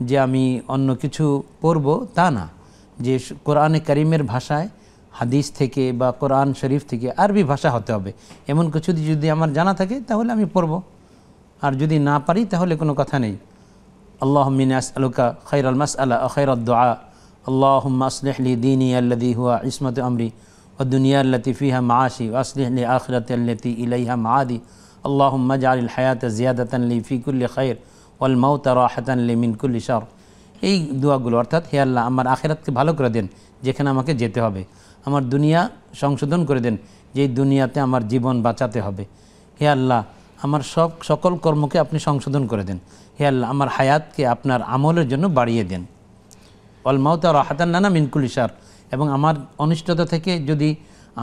যে আমি অন্য কিছু পড়ব তা না যে কোরআনে করিমের ভাষায় হাদিস থেকে বা কোরআন শরীফ থেকে আরবি ভাষা হতে হবে এমন কিছু যদি আমার জানা থাকে তাহলে আমি পড়ব আর যদি না পারি তাহলে কোনো কথা নেই আল্লাহ মিনাস আলুকা খৈর আলমাস আল্লাহ খৈর খৈরত দোয়া আল্লাহ আসলিহলি দিন ইয়াল্লি হুয়া ইসমত আমরি والدنيا التي فيها معاشي وأصلح لي آخرة التي إليها معادي اللهم اجعل الحياة زيادة لي في كل خير والموت راحة لي من كل شر এই দোয়াগুলো অর্থাৎ হে আল্লাহ আমার আখেরাতকে ভালো করে দেন যেখানে আমাকে যেতে হবে আমার দুনিয়া সংশোধন করে দেন যে দুনিয়াতে আমার জীবন বাঁচাতে হবে হে আল্লাহ আমার সব সকল কর্মকে আপনি সংশোধন করে দেন হে আল্লাহ আমার হায়াতকে আপনার আমলের জন্য বাড়িয়ে দেন তার হাতার নানা মিনকুলিসার এবং আমার অনিষ্টতা থেকে যদি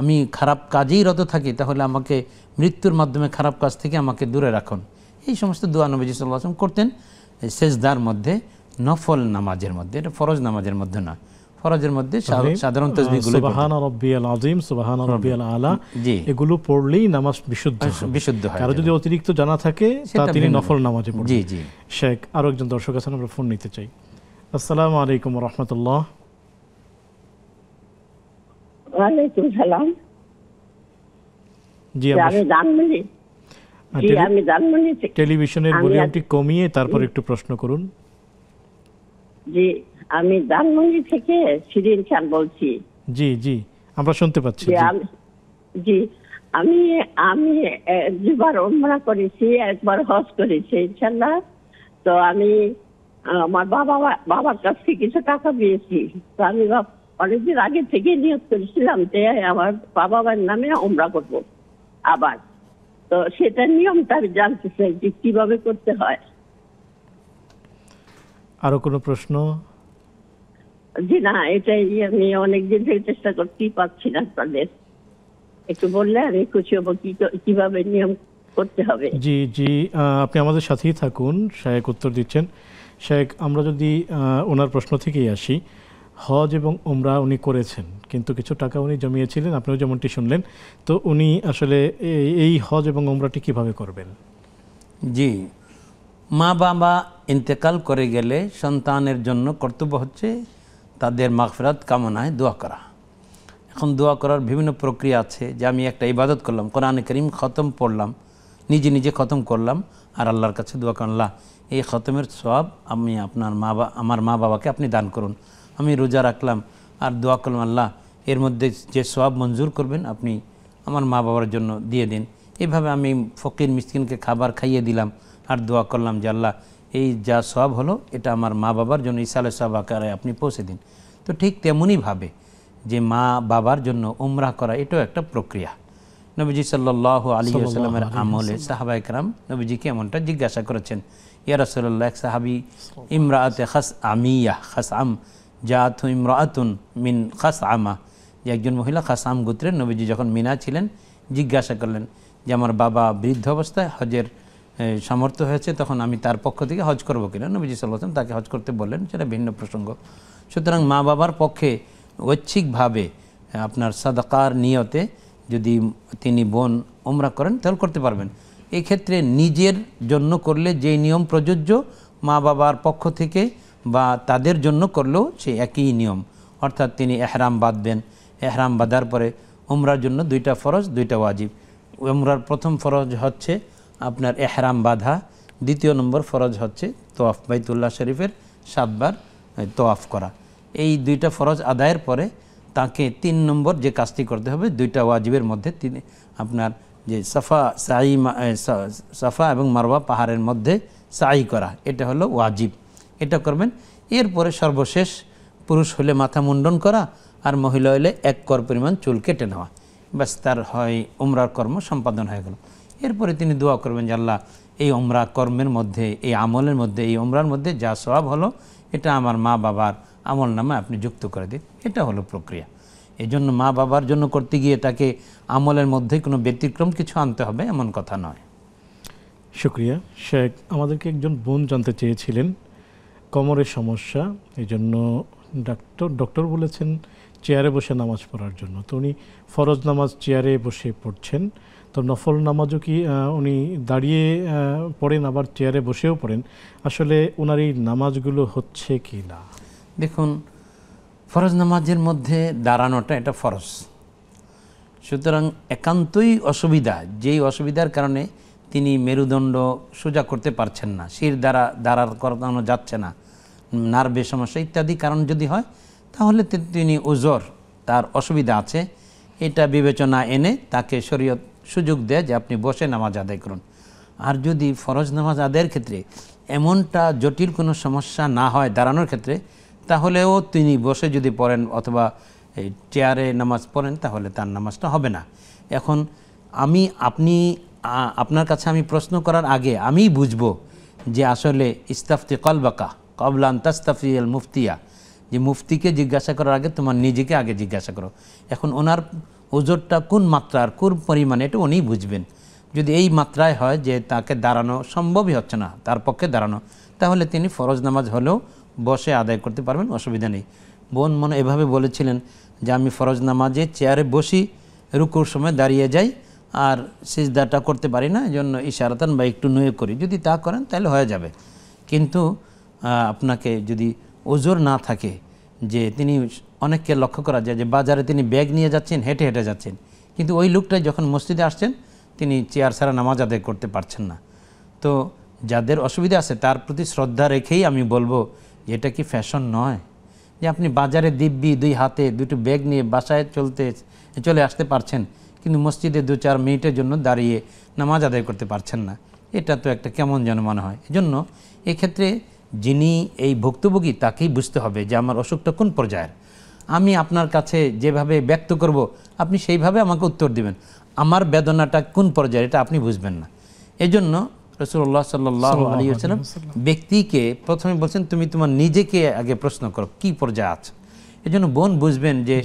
আমি খারাপ কাজেই রত থাকি তাহলে আমাকে মৃত্যুর মাধ্যমে খারাপ কাজ থেকে আমাকে দূরে রাখুন এই সমস্ত দোয়া নবীজি সাল্লাহ আসলাম করতেন সেজদার মধ্যে নফল নামাজের মধ্যে এটা ফরজ নামাজের মধ্যে না ফরজের মধ্যে সাধারণ তাসবিহগুলো সুবহানা রাব্বিয়াল আযীম সুবহানা রাব্বিয়াল আলা এগুলো পড়লেই নামাজ বিশুদ্ধ হয় বিশুদ্ধ হয় কারণ যদি অতিরিক্ত জানা থাকে তা তিনি নফল নামাজে পড়বেন জি জি শেখ আর একজন দর্শক আছেন আমরা ফোন নিতে চাই আসসালামু আলাইকুম ওয়া রাহমাতুল্লাহ ওয়া সালাম জি আমি জানমনি টেলিভিশনের ভলিউমটি কমিয়ে তারপর একটু প্রশ্ন করুন জি আমি ধানমন্ডি থেকে সিরিন খান বলছি জি জি আমরা শুনতে পাচ্ছি জি আমি আমি দুবার ওমরা করেছি একবার হজ করেছি ইনশাল্লাহ তো আমি আমার বাবা বাবার কাছ থেকে কিছু টাকা পেয়েছি তো আমি অনেকদিন আগে থেকে নিয়োগ করেছিলাম যে আমার বাবা মার নামে ওমরা করব আবার তো সেটার নিয়মটা আমি জানতে চাই যে কিভাবে করতে হয় আরো কোনো প্রশ্ন জি না এটাই আমি অনেকদিন থেকে চেষ্টা করতেই পারছি না আপনাদের একটু বললে আমি খুশি হবো কি কিভাবে নিয়ম করতে হবে জি জি আপনি আমাদের সাথেই থাকুন শায়েক উত্তর দিচ্ছেন শায়েক আমরা যদি ওনার প্রশ্ন থেকেই আসি হজ এবং ওমরা উনি করেছেন কিন্তু কিছু টাকা উনি জমিয়েছিলেন আপনিও যেমনটি শুনলেন তো উনি আসলে এই হজ এবং ওমরাটি কিভাবে করবেন জি মা বাবা ইন্তেকাল করে গেলে সন্তানের জন্য কর্তব্য হচ্ছে তাদের মাগফিরাত কামনায় দোয়া করা এখন দোয়া করার বিভিন্ন প্রক্রিয়া আছে যে আমি একটা ইবাদত করলাম কোরআনে করিম খতম পড়লাম নিজে নিজে খতম করলাম আর আল্লাহর কাছে দোয়া করলাম এই খতমের সব আমি আপনার মা বা আমার মা বাবাকে আপনি দান করুন আমি রোজা রাখলাম আর দোয়া করলাম আল্লাহ এর মধ্যে যে সব মঞ্জুর করবেন আপনি আমার মা বাবার জন্য দিয়ে দিন এভাবে আমি ফকির মিসকিনকে খাবার খাইয়ে দিলাম আর দোয়া করলাম যে আল্লাহ এই যা সব হলো এটা আমার মা বাবার জন্য ইসালে সব আকারে আপনি পৌঁছে দিন তো ঠিক তেমনইভাবে যে মা বাবার জন্য উমরাহ করা এটাও একটা প্রক্রিয়া নবীজি সাল্লাহ আলী আসসালামের আমলে সাহাবা ইকরাম নবীজিকে এমনটা জিজ্ঞাসা করেছেন ইয়ার রাসোল্লা এক সাহাবি ইমরাতে খাস আমিয়া খাস আম জাত ইমরাতুন মিন খাস আমা যে একজন মহিলা খাস আম গোত্রের নবীজি যখন মিনা ছিলেন জিজ্ঞাসা করলেন যে আমার বাবা বৃদ্ধ অবস্থায় হজের সামর্থ্য হয়েছে তখন আমি তার পক্ষ থেকে হজ করবো কিনা নবীজি সাল্লাহ তাকে হজ করতে বললেন সেটা ভিন্ন প্রসঙ্গ সুতরাং মা বাবার পক্ষে ঐচ্ছিকভাবে আপনার সাদাকার নিয়তে যদি তিনি বোন ওমরা করেন তাহলে করতে পারবেন এক্ষেত্রে নিজের জন্য করলে যে নিয়ম প্রযোজ্য মা বাবার পক্ষ থেকে বা তাদের জন্য করলেও সে একই নিয়ম অর্থাৎ তিনি এহরাম বাঁধবেন এহরাম বাঁধার পরে ওমরার জন্য দুইটা ফরজ দুইটা ওয়াজিব ওমরার প্রথম ফরজ হচ্ছে আপনার এহরাম বাধা দ্বিতীয় নম্বর ফরজ হচ্ছে তোয়াফ বাইতুল্লাহ শরীফের সাতবার তোয়াফ করা এই দুইটা ফরজ আদায়ের পরে তাকে তিন নম্বর যে কাজটি করতে হবে দুইটা ওয়াজিবের মধ্যে তিনি আপনার যে সাফা সাই সাফা এবং মারওয়া পাহাড়ের মধ্যে সাই করা এটা হলো ওয়াজিব এটা করবেন এরপরে সর্বশেষ পুরুষ হলে মাথা মুন্ডন করা আর মহিলা হলে এক কর পরিমাণ চুল কেটে নেওয়া ব্যাস তার হয় উমরার কর্ম সম্পাদন হয়ে গেল এরপরে তিনি দোয়া করবেন যে আল্লাহ এই ওমরা কর্মের মধ্যে এই আমলের মধ্যে এই ওমরার মধ্যে যা স্বভাব হলো এটা আমার মা বাবার আমল নামে আপনি যুক্ত করে দিন এটা হলো প্রক্রিয়া এই জন্য মা বাবার জন্য করতে গিয়ে তাকে আমলের মধ্যে কোনো ব্যতিক্রম কিছু আনতে হবে এমন কথা নয় শুক্রিয়া শেখ আমাদেরকে একজন বোন জানতে চেয়েছিলেন কোমরের সমস্যা এই জন্য ডাক্তার ডক্টর বলেছেন চেয়ারে বসে নামাজ পড়ার জন্য তো উনি ফরজ নামাজ চেয়ারে বসে পড়ছেন তো নফল নামাজও কি উনি দাঁড়িয়ে পড়েন আবার চেয়ারে বসেও পড়েন আসলে ওনার এই নামাজগুলো হচ্ছে কি না দেখুন ফরজ নামাজের মধ্যে দাঁড়ানোটা এটা ফরজ সুতরাং একান্তই অসুবিধা যেই অসুবিধার কারণে তিনি মেরুদণ্ড সোজা করতে পারছেন না শির দ্বারা দাঁড়ার করানো যাচ্ছে না নার্ভে সমস্যা ইত্যাদি কারণ যদি হয় তাহলে তিনি ওজোর তার অসুবিধা আছে এটা বিবেচনা এনে তাকে শরীয়ত সুযোগ দেয় যে আপনি বসে নামাজ আদায় করুন আর যদি ফরজ নামাজ আদায়ের ক্ষেত্রে এমনটা জটিল কোনো সমস্যা না হয় দাঁড়ানোর ক্ষেত্রে তাহলেও তিনি বসে যদি পড়েন অথবা চেয়ারে নামাজ পড়েন তাহলে তার নামাজটা হবে না এখন আমি আপনি আপনার কাছে আমি প্রশ্ন করার আগে আমি বুঝব যে আসলে ইস্তাফতি কলবাকা কবলান তাস্তাফি আল মুফতিয়া যে মুফতিকে জিজ্ঞাসা করার আগে তোমার নিজেকে আগে জিজ্ঞাসা করো এখন ওনার ওজোরটা কোন মাত্রার কোন পরিমাণে এটা উনি বুঝবেন যদি এই মাত্রায় হয় যে তাকে দাঁড়ানো সম্ভবই হচ্ছে না তার পক্ষে দাঁড়ানো তাহলে তিনি ফরজ নামাজ হলেও বসে আদায় করতে পারবেন অসুবিধা নেই বোন মনে এভাবে বলেছিলেন যে আমি ফরজ নামাজে চেয়ারে বসি রুকুর সময় দাঁড়িয়ে যাই আর সিজদাটা করতে পারি না এই জন্য ইশারাতান বা একটু নুয়ে করি যদি তা করেন তাহলে হয়ে যাবে কিন্তু আপনাকে যদি ওজোর না থাকে যে তিনি অনেককে লক্ষ্য করা যায় যে বাজারে তিনি ব্যাগ নিয়ে যাচ্ছেন হেঁটে হেঁটে যাচ্ছেন কিন্তু ওই লোকটাই যখন মসজিদে আসছেন তিনি চেয়ার ছাড়া নামাজ আদায় করতে পারছেন না তো যাদের অসুবিধা আছে তার প্রতি শ্রদ্ধা রেখেই আমি বলবো যে এটা কি ফ্যাশন নয় যে আপনি বাজারে দিব্যি দুই হাতে দুটো ব্যাগ নিয়ে বাসায় চলতে চলে আসতে পারছেন কিন্তু মসজিদে দু চার মিনিটের জন্য দাঁড়িয়ে নামাজ আদায় করতে পারছেন না এটা তো একটা কেমন যেন মনে হয় জন্য এক্ষেত্রে যিনি এই ভুক্তভোগী তাকেই বুঝতে হবে যে আমার অসুখটা কোন পর্যায়ের আমি আপনার কাছে যেভাবে ব্যক্ত করব আপনি সেইভাবে আমাকে উত্তর দিবেন আমার বেদনাটা কোন পর্যায়ে এটা আপনি বুঝবেন না এজন্য রসুল্লাহ সাল্লাম ব্যক্তিকে প্রথমে বলছেন তুমি তোমার নিজেকে আগে প্রশ্ন করো কি পর্যায়ে আছে এজন্য বোন বুঝবেন যে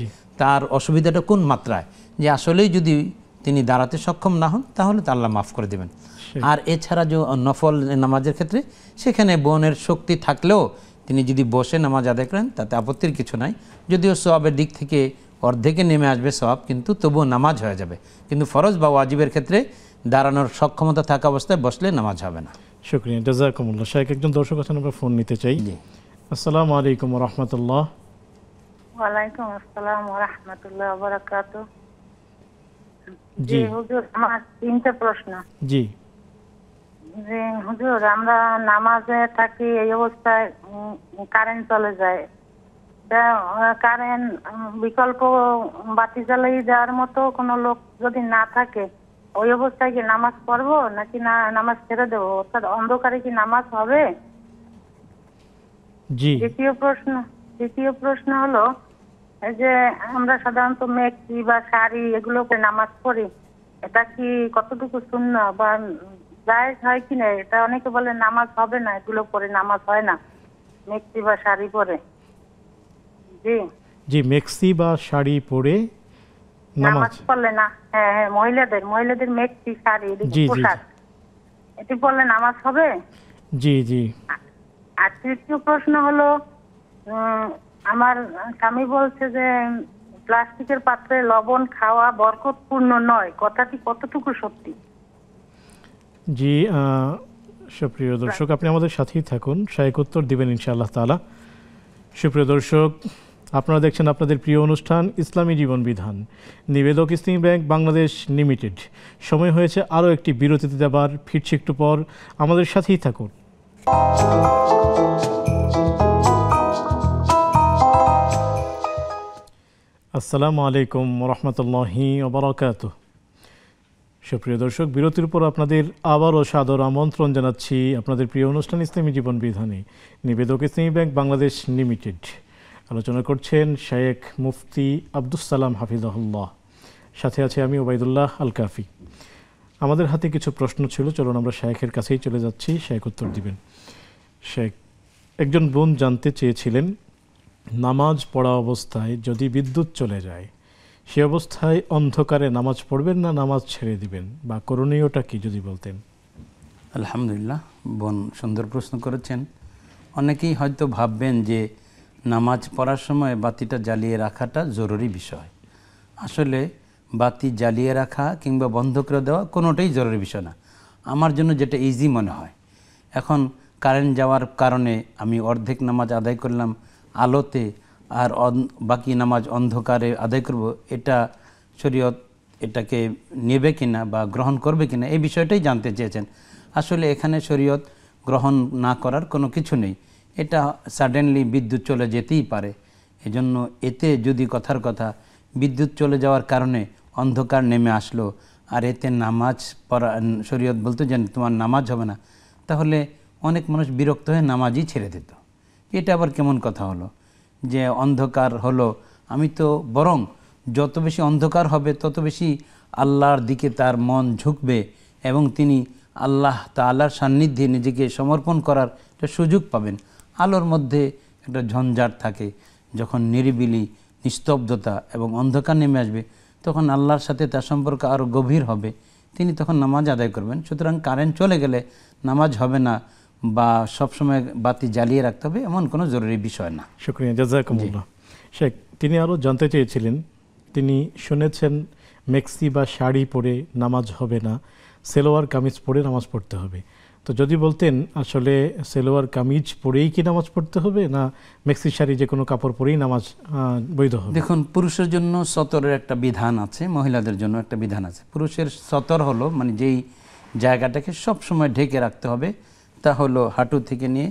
তার অসুবিধাটা কোন মাত্রায় যে আসলেই যদি তিনি দাঁড়াতে সক্ষম না হন তাহলে তা আল্লাহ মাফ করে দেবেন আর এছাড়া যে নফল নামাজের ক্ষেত্রে সেখানে বোনের শক্তি থাকলেও তিনি যদি বসে নামাজ আদায় করেন তাতে আপত্তির কিছু নাই যদিও সবাবের দিক থেকে অর্ধেকে নেমে আসবে সবাব কিন্তু তবুও নামাজ হয়ে যাবে কিন্তু ফরজ বা ওয়াজিবের ক্ষেত্রে দাঁড়ানোর সক্ষমতা থাকা অবস্থায় বসলে নামাজ হবে না শুক্রিয়া জাজাকুমুল্লাহ শাহেক একজন দর্শক আছেন আমরা ফোন নিতে চাই জি আসসালামু আলাইকুম রহমতুল্লাহ ওয়ালাইকুম আসসালাম রহমতুল্লাহ বরাকাত জি হুজুর আমার তিনটা প্রশ্ন জি যে হুজুর আমরা নামাজে থাকি এই অবস্থায় কারেন্ট চলে যায় কারেন্ট বিকল্প বাতি দেওয়ার মতো কোনো লোক যদি না থাকে ওই অবস্থায় কি নামাজ পড়বো নাকি না নামাজ ছেড়ে অর্থাৎ অন্ধকারে কি নামাজ হবে দ্বিতীয় প্রশ্ন দ্বিতীয় প্রশ্ন হলো যে আমরা সাধারণত মেকটি বা শাড়ি এগুলোকে নামাজ পড়ি এটা কি কতটুকু শূন্য বা জায়েজ হয় কি না এটা অনেকে বলে নামাজ হবে না এগুলো পরে নামাজ হয় না মেক্সি বা শাড়ি পরে জি জি মেক্সি বা শাড়ি পরে নামাজ পড়লে না হ্যাঁ হ্যাঁ মহিলাদের মহিলাদের মেক্সি শাড়ি এদিকে জি এটি পড়লে নামাজ হবে জি জি আর তৃতীয় প্রশ্ন হলো আমার স্বামী বলছে যে প্লাস্টিকের পাত্রে লবণ খাওয়া বরকতপূর্ণ নয় কথাটি কতটুকু সত্যি জি সুপ্রিয় দর্শক আপনি আমাদের সাথেই থাকুন শায়েক উত্তর দিবেন ইনশাআল্লাহ তালা সুপ্রিয় দর্শক আপনারা দেখছেন আপনাদের প্রিয় অনুষ্ঠান ইসলামী জীবন বিধান নিবেদক ইসলামী ব্যাংক বাংলাদেশ লিমিটেড সময় হয়েছে আরও একটি বিরতিতে দেবার ফিরছি একটু পর আমাদের সাথেই থাকুন আসসালামু আলাইকুম রহমতুল্লাহি ওবরাকাতুহ সুপ্রিয় দর্শক বিরতির পর আপনাদের আবারও সাদর আমন্ত্রণ জানাচ্ছি আপনাদের প্রিয় অনুষ্ঠান ইসলামী জীবন বিধানে নিবেদক ইসলামী ব্যাংক বাংলাদেশ লিমিটেড আলোচনা করছেন শায়েখ মুফতি আব্দুস সালাম হাফিজাহুল্লাহ সাথে আছে আমি ওবায়দুল্লাহ আল কাফি আমাদের হাতে কিছু প্রশ্ন ছিল চলুন আমরা শায়েখের কাছেই চলে যাচ্ছি শায়েখ উত্তর দিবেন শেখ একজন বোন জানতে চেয়েছিলেন নামাজ পড়া অবস্থায় যদি বিদ্যুৎ চলে যায় সে অবস্থায় অন্ধকারে নামাজ পড়বেন না নামাজ ছেড়ে দিবেন বা করণীয়টা কি যদি বলতেন আলহামদুলিল্লাহ বোন সুন্দর প্রশ্ন করেছেন অনেকেই হয়তো ভাববেন যে নামাজ পড়ার সময় বাতিটা জ্বালিয়ে রাখাটা জরুরি বিষয় আসলে বাতি জ্বালিয়ে রাখা কিংবা বন্ধ করে দেওয়া কোনোটাই জরুরি বিষয় না আমার জন্য যেটা ইজি মনে হয় এখন কারেন্ট যাওয়ার কারণে আমি অর্ধেক নামাজ আদায় করলাম আলোতে আর বাকি নামাজ অন্ধকারে আদায় করব এটা শরীয়ত এটাকে নেবে কিনা বা গ্রহণ করবে কিনা এই বিষয়টাই জানতে চেয়েছেন আসলে এখানে শরীয়ত গ্রহণ না করার কোনো কিছু নেই এটা সাডেনলি বিদ্যুৎ চলে যেতেই পারে এজন্য এতে যদি কথার কথা বিদ্যুৎ চলে যাওয়ার কারণে অন্ধকার নেমে আসলো আর এতে নামাজ পড়া শরীয়ত বলতো যে তোমার নামাজ হবে না তাহলে অনেক মানুষ বিরক্ত হয়ে নামাজই ছেড়ে দিত এটা আবার কেমন কথা হলো যে অন্ধকার হলো আমি তো বরং যত বেশি অন্ধকার হবে তত বেশি আল্লাহর দিকে তার মন ঝুঁকবে এবং তিনি আল্লাহ তা আল্লাহর সান্নিধ্যে নিজেকে সমর্পণ করার একটা সুযোগ পাবেন আলোর মধ্যে একটা ঝঞ্ঝাট থাকে যখন নিরিবিলি নিস্তব্ধতা এবং অন্ধকার নেমে আসবে তখন আল্লাহর সাথে তার সম্পর্ক আরও গভীর হবে তিনি তখন নামাজ আদায় করবেন সুতরাং কারেন্ট চলে গেলে নামাজ হবে না বা সবসময় বাতি জ্বালিয়ে রাখতে হবে এমন কোনো জরুরি বিষয় না শুক্রিয়া জাজাকুমুল্লাহ শেখ তিনি আরও জানতে চেয়েছিলেন তিনি শুনেছেন মেক্সি বা শাড়ি পরে নামাজ হবে না সেলোয়ার কামিজ পরে নামাজ পড়তে হবে তো যদি বলতেন আসলে সেলোয়ার কামিজ পরেই কি নামাজ পড়তে হবে না মেক্সি শাড়ি যে কোনো কাপড় পরেই নামাজ বৈধ হবে দেখুন পুরুষের জন্য সতরের একটা বিধান আছে মহিলাদের জন্য একটা বিধান আছে পুরুষের সতর হলো মানে যেই জায়গাটাকে সব সময় ঢেকে রাখতে হবে তা হলো হাঁটু থেকে নিয়ে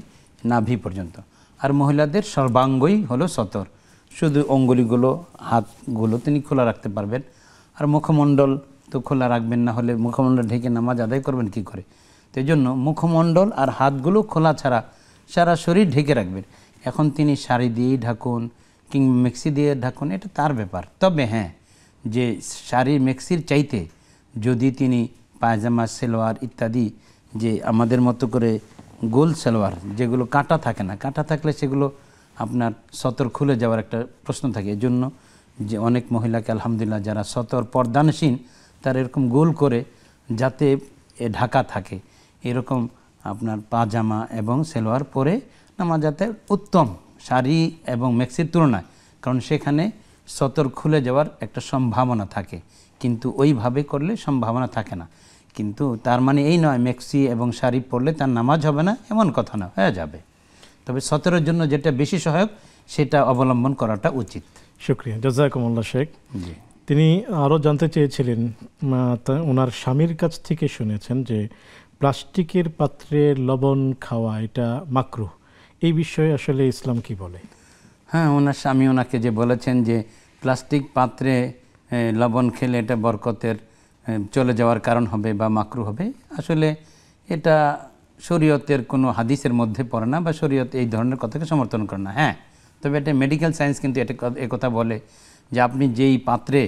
নাভি পর্যন্ত আর মহিলাদের সর্বাঙ্গই হলো সতর শুধু অঙ্গুলিগুলো হাতগুলো তিনি খোলা রাখতে পারবেন আর মুখমণ্ডল তো খোলা রাখবেন না হলে মুখমণ্ডল ঢেকে নামাজ আদায় করবেন কি করে তো জন্য মুখমণ্ডল আর হাতগুলো খোলা ছাড়া সারা শরীর ঢেকে রাখবেন এখন তিনি শাড়ি দিয়েই ঢাকুন কিংবা মেক্সি দিয়ে ঢাকুন এটা তার ব্যাপার তবে হ্যাঁ যে শাড়ি মেক্সির চাইতে যদি তিনি পায়জামা সেলোয়ার ইত্যাদি যে আমাদের মতো করে গোল সালোয়ার যেগুলো কাটা থাকে না কাটা থাকলে সেগুলো আপনার সতর খুলে যাওয়ার একটা প্রশ্ন থাকে জন্য যে অনেক মহিলাকে আলহামদুলিল্লাহ যারা সতর পর্দানসীন তারা এরকম গোল করে যাতে এ ঢাকা থাকে এরকম আপনার পাজামা এবং সেলোয়ার পরে নামা যাতে উত্তম শাড়ি এবং মেক্সির তুলনায় কারণ সেখানে সতর খুলে যাওয়ার একটা সম্ভাবনা থাকে কিন্তু ওইভাবে করলে সম্ভাবনা থাকে না কিন্তু তার মানে এই নয় মেক্সি এবং শাড়ি পরলে তার নামাজ হবে না এমন কথা না হয়ে যাবে তবে সতেরোর জন্য যেটা বেশি সহায়ক সেটা অবলম্বন করাটা উচিত শুক্রিয়া জাজাকুমুল্লা শেখ জি তিনি আরও জানতে চেয়েছিলেন ওনার স্বামীর কাছ থেকে শুনেছেন যে প্লাস্টিকের পাত্রে লবণ খাওয়া এটা মাকরু এই বিষয়ে আসলে ইসলাম কি বলে হ্যাঁ ওনার স্বামী ওনাকে যে বলেছেন যে প্লাস্টিক পাত্রে লবণ খেলে এটা বরকতের চলে যাওয়ার কারণ হবে বা মাকরু হবে আসলে এটা শরীয়তের কোনো হাদিসের মধ্যে পড়ে না বা শরীয়ত এই ধরনের কথাকে সমর্থন করে না হ্যাঁ তবে এটা মেডিকেল সায়েন্স কিন্তু এটা একথা বলে যে আপনি যেই পাত্রে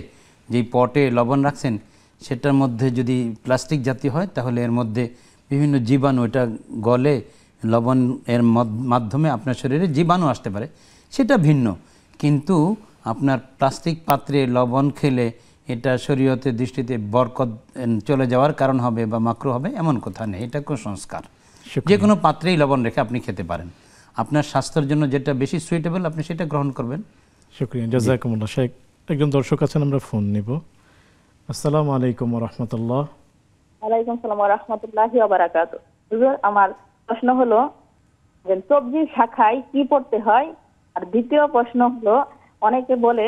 যেই পটে লবণ রাখছেন সেটার মধ্যে যদি প্লাস্টিক জাতীয় হয় তাহলে এর মধ্যে বিভিন্ন জীবাণু এটা গলে লবণ এর মাধ্যমে আপনার শরীরে জীবাণু আসতে পারে সেটা ভিন্ন কিন্তু আপনার প্লাস্টিক পাত্রে লবণ খেলে এটা শরীয়তের দৃষ্টিতে বরকত চলে যাওয়ার কারণ হবে বা মাকরু হবে এমন কথা নেই এটা কুসংস্কার যে কোনো পাত্রেই লবণ রেখে আপনি খেতে পারেন আপনার স্বাস্থ্যের জন্য যেটা বেশি সুইটেবল আপনি সেটা গ্রহণ করবেন শুক্রিয়া জাজাকুমুল্লাহ শেখ একজন দর্শক আছেন আমরা ফোন নিব আসসালামু আলাইকুম রহমতুল্লাহ ওয়ালাইকুম সালাম রহমতুল্লাহি বারাকাতু হুজুর আমার প্রশ্ন হলো যে সবজি শাখায় কি পড়তে হয় আর দ্বিতীয় প্রশ্ন হলো অনেকে বলে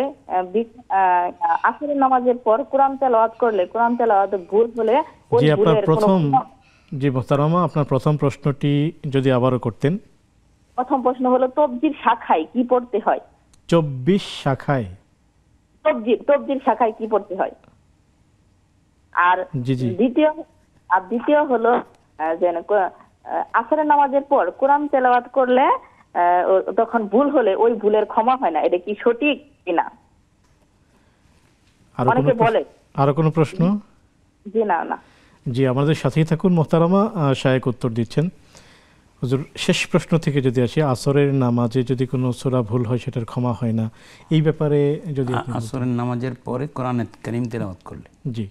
আসরের নামাজের পর কোরআন তেলাওয়াত করলে কোরআন তেলাওয়াত ভুল হলে জি আপনার প্রথম জি মোস্তারমা আপনার প্রথম প্রশ্নটি যদি আবারও করতেন প্রথম প্রশ্ন হলো তবজির শাখায় কি পড়তে হয় চব্বিশ শাখায় তবজির তবজির শাখায় কি পড়তে হয় আর দ্বিতীয় আর দ্বিতীয় হলো যেন আসরের নামাজের পর কোরআন তেলাওয়াত করলে তখন ভুল হলে ওই ভুলের ক্ষমা হয় না এটা কি সঠিক কিনা অনেকে বলে আরো কোনো প্রশ্ন জি না না জি আমাদের সাথেই থাকুন মোহতারামা সাহেক উত্তর দিচ্ছেন হুজুর শেষ প্রশ্ন থেকে যদি আসি আসরের নামাজে যদি কোনো সোরা ভুল হয় সেটার ক্ষমা হয় না এই ব্যাপারে যদি আসরের নামাজের পরে কোরআনে করিম তিলাবাত করলে জি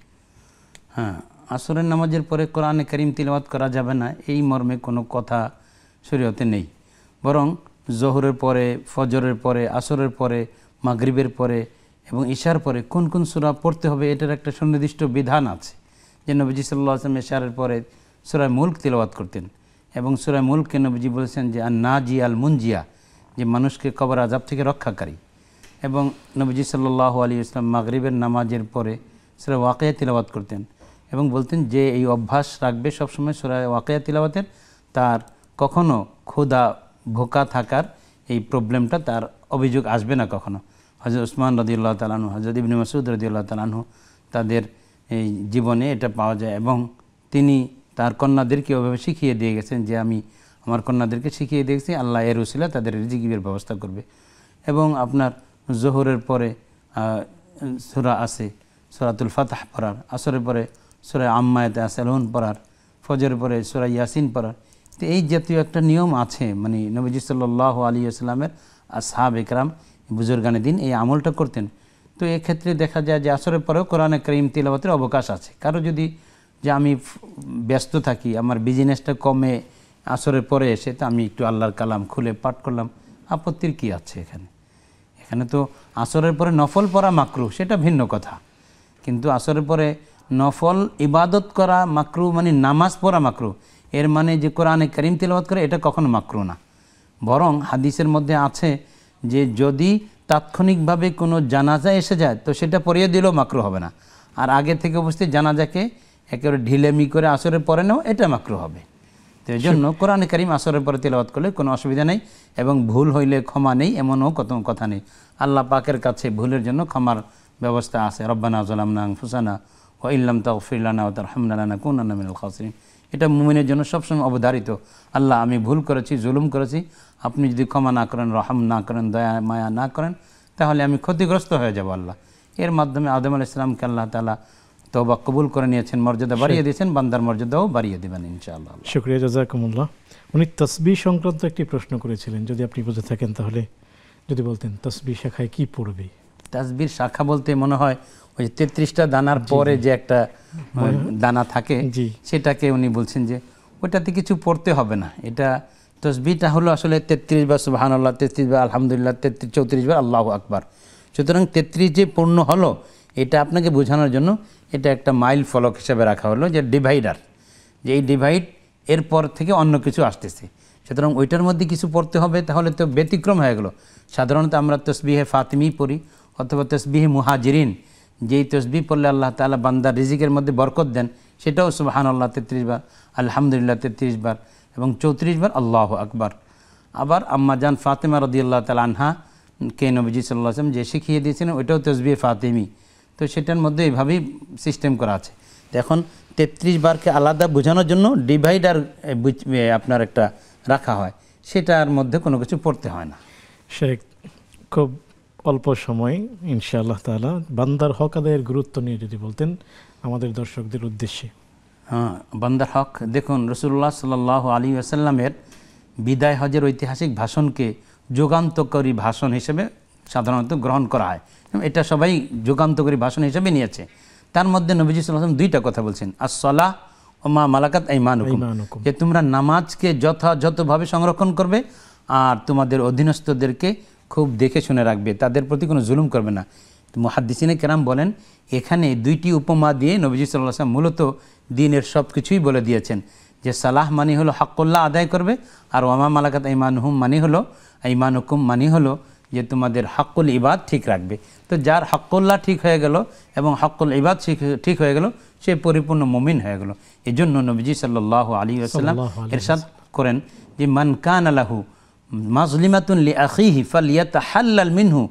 হ্যাঁ আসরের নামাজের পরে কোরআনে করিম তিলাবাত করা যাবে না এই মর্মে কোনো কথা শরীয়তে নেই বরং জহরের পরে ফজরের পরে আসরের পরে মাগরিবের পরে এবং ইশার পরে কোন কোন সুরা পড়তে হবে এটার একটা সুনির্দিষ্ট বিধান আছে যে নবীজি সাল্লাহ আসলাম ইশারের পরে সুরায় মুল্ক তেলাওয়াত করতেন এবং সুরায় মুল্ককে নবীজি বলেছেন যে আর নাজি আল মুনজিয়া যে মানুষকে কবর আজাব থেকে রক্ষাকারী এবং নবীজি সাল্লাহ আলী ইসলাম মাগরিবের নামাজের পরে সুরায় ওয়াকেয়া তিলাবাত করতেন এবং বলতেন যে এই অভ্যাস রাখবে সবসময় সুরায় ওয়াকেয়া তিলাবাতের তার কখনও ক্ষুধা ভোকা থাকার এই প্রবলেমটা তার অভিযোগ আসবে না কখনো হজরত উসমান রদিউল্লাহ তালানহু হজরত ইবনে মাসুদ রদিউল্লাহ তালানহু তাদের এই জীবনে এটা পাওয়া যায় এবং তিনি তার কন্যাদেরকে ওভাবে শিখিয়ে দিয়ে গেছেন যে আমি আমার কন্যাদেরকে শিখিয়ে দিয়েছি আল্লাহ এর উসিলা তাদের রিজিগিবের ব্যবস্থা করবে এবং আপনার জোহরের পরে সুরা আছে সুরাতুল ফাতাহ পড়ার আসরের পরে সুরা আম্মায়তে আসেলহন পড়ার ফজরের পরে সুরা ইয়াসিন পড়ার তো এই জাতীয় একটা নিয়ম আছে মানে নবীজি সাল্লাহ আলী আসলামের সাহাব একরাম বুজুর্গানে দিন এই আমলটা করতেন তো এক্ষেত্রে দেখা যায় যে আসরের পরেও কোরআনে ক্রিম তিলাবাতের অবকাশ আছে কারো যদি যে আমি ব্যস্ত থাকি আমার বিজনেসটা কমে আসরের পরে এসে তো আমি একটু আল্লাহর কালাম খুলে পাঠ করলাম আপত্তির কি আছে এখানে এখানে তো আসরের পরে নফল পড়া মাকরু সেটা ভিন্ন কথা কিন্তু আসরের পরে নফল ইবাদত করা মাকরু মানে নামাজ পড়া মাকরু এর মানে যে কোরআনে করিম তেলাওয়াত করে এটা কখনো মাকরু না বরং হাদিসের মধ্যে আছে যে যদি তাৎক্ষণিকভাবে কোনো জানাজা এসে যায় তো সেটা পরিয়ে দিলেও মাকরু হবে না আর আগে থেকে উপস্থিত জানাজাকে একেবারে ঢিলেমি করে আসরের পরে নেও এটা মাকরু হবে তো এই জন্য কোরআন করিম আসরের পরে তেলাওয়াত করলে কোনো অসুবিধা নেই এবং ভুল হইলে ক্ষমা নেই এমনও কত কথা নেই আল্লাহ পাকের কাছে ভুলের জন্য ক্ষমার ব্যবস্থা আছে রব্বানা না ফুসানা ও ইল্লাম তাও ফিরলানা ও তার হামলানা কোন মিনাল খাসরিন এটা মুমিনের জন্য সবসময় অবধারিত আল্লাহ আমি ভুল করেছি জুলুম করেছি আপনি যদি ক্ষমা না করেন রহম না করেন দয়া মায়া না করেন তাহলে আমি ক্ষতিগ্রস্ত হয়ে যাব আল্লাহ এর মাধ্যমে আদম আল ইসলামকে আল্লাহ তালা তবা কবুল করে নিয়েছেন মর্যাদা বাড়িয়ে দিয়েছেন বান্দার মর্যাদাও বাড়িয়ে দেবেন ইনশাআল্লাহ শুক্রিয়া জাজাকুমুল্লাহ উনি তসবি সংক্রান্ত একটি প্রশ্ন করেছিলেন যদি আপনি বুঝে থাকেন তাহলে যদি বলতেন তসবি শাখায় কি পড়বে তাসবির শাখা বলতে মনে হয় ওই যে তেত্রিশটা দানার পরে যে একটা দানা থাকে সেটাকে উনি বলছেন যে ওটাতে কিছু পড়তে হবে না এটা তসবিটা হলো আসলে তেত্রিশ বার সুবাহান আল্লাহ তেত্রিশ বার আলহামদুলিল্লাহ তেত্রিশ চৌত্রিশ বার আল্লাহ আকবার সুতরাং তেত্রিশ যে পূর্ণ হলো এটা আপনাকে বোঝানোর জন্য এটা একটা মাইল ফলক হিসাবে রাখা হলো যে ডিভাইডার যে এই ডিভাইড এরপর থেকে অন্য কিছু আসতেছে সুতরাং ওইটার মধ্যে কিছু পড়তে হবে তাহলে তো ব্যতিক্রম হয়ে গেল সাধারণত আমরা তসবিহে ফাতিমি পড়ি অথবা তসবিহে মুহাজিরিন যেই তসবি পড়লে আল্লাহ তালা বান্দার রিজিকের মধ্যে বরকত দেন সেটাও সুবাহান আল্লাহ তেত্রিশ বার আলহামদুলিল্লাহ তেত্রিশ বার এবং চৌত্রিশ বার আল্লাহ আকবার আবার আম্মাজান ফাতেমা রদি আল্লাহ তালা আনহা কে নবীজি আসলাম যে শিখিয়ে দিয়েছিলেন ওইটাও তসবি ফাতেমি তো সেটার মধ্যে এইভাবেই সিস্টেম করা আছে এখন তেত্রিশ বারকে আলাদা বোঝানোর জন্য ডিভাইডার আপনার একটা রাখা হয় সেটার মধ্যে কোনো কিছু পড়তে হয় না সে খুব অল্প সময় ইনশাআল্লাহ তালা বান্দার হক আদায়ের গুরুত্ব নিয়ে যদি বলতেন আমাদের দর্শকদের উদ্দেশ্যে হ্যাঁ বান্দার হক দেখুন রসুল্লাহ সাল আলী আসাল্লামের বিদায় হজের ঐতিহাসিক ভাষণকে যুগান্তকারী ভাষণ হিসেবে সাধারণত গ্রহণ করা হয় এটা সবাই যুগান্তকারী ভাষণ হিসেবে নিয়েছে তার মধ্যে নবীজি সাল্লাম দুইটা কথা বলছেন আর ও মা মালাকাত ইমানুকুম যে তোমরা নামাজকে যথাযথভাবে সংরক্ষণ করবে আর তোমাদের অধীনস্থদেরকে খুব দেখে শুনে রাখবে তাদের প্রতি কোনো জুলুম করবে না মহাদ্দিসিনে কেরাম বলেন এখানে দুইটি উপমা দিয়ে নবীজি সাল্লাহ মূলত দিনের সব কিছুই বলে দিয়েছেন যে সালাহ মানি হলো হকল্লা আদায় করবে আর ওমা মালাকাত ইমান হুম মানি হলো ইমান হুকুম মানি হলো যে তোমাদের হাক্কুল ইবাদ ঠিক রাখবে তো যার হকল্লা ঠিক হয়ে গেল এবং হাক্কুল ইবাদ ঠিক হয়ে গেল সে পরিপূর্ণ মমিন হয়ে গেল এজন্য নবীজি সাল্লাহ আলী আসসালাম এরশাদ করেন যে মান কান আলাহু মাজলিমাতুন লি আখিহি ইয়াতা হাল্লাল মিনহু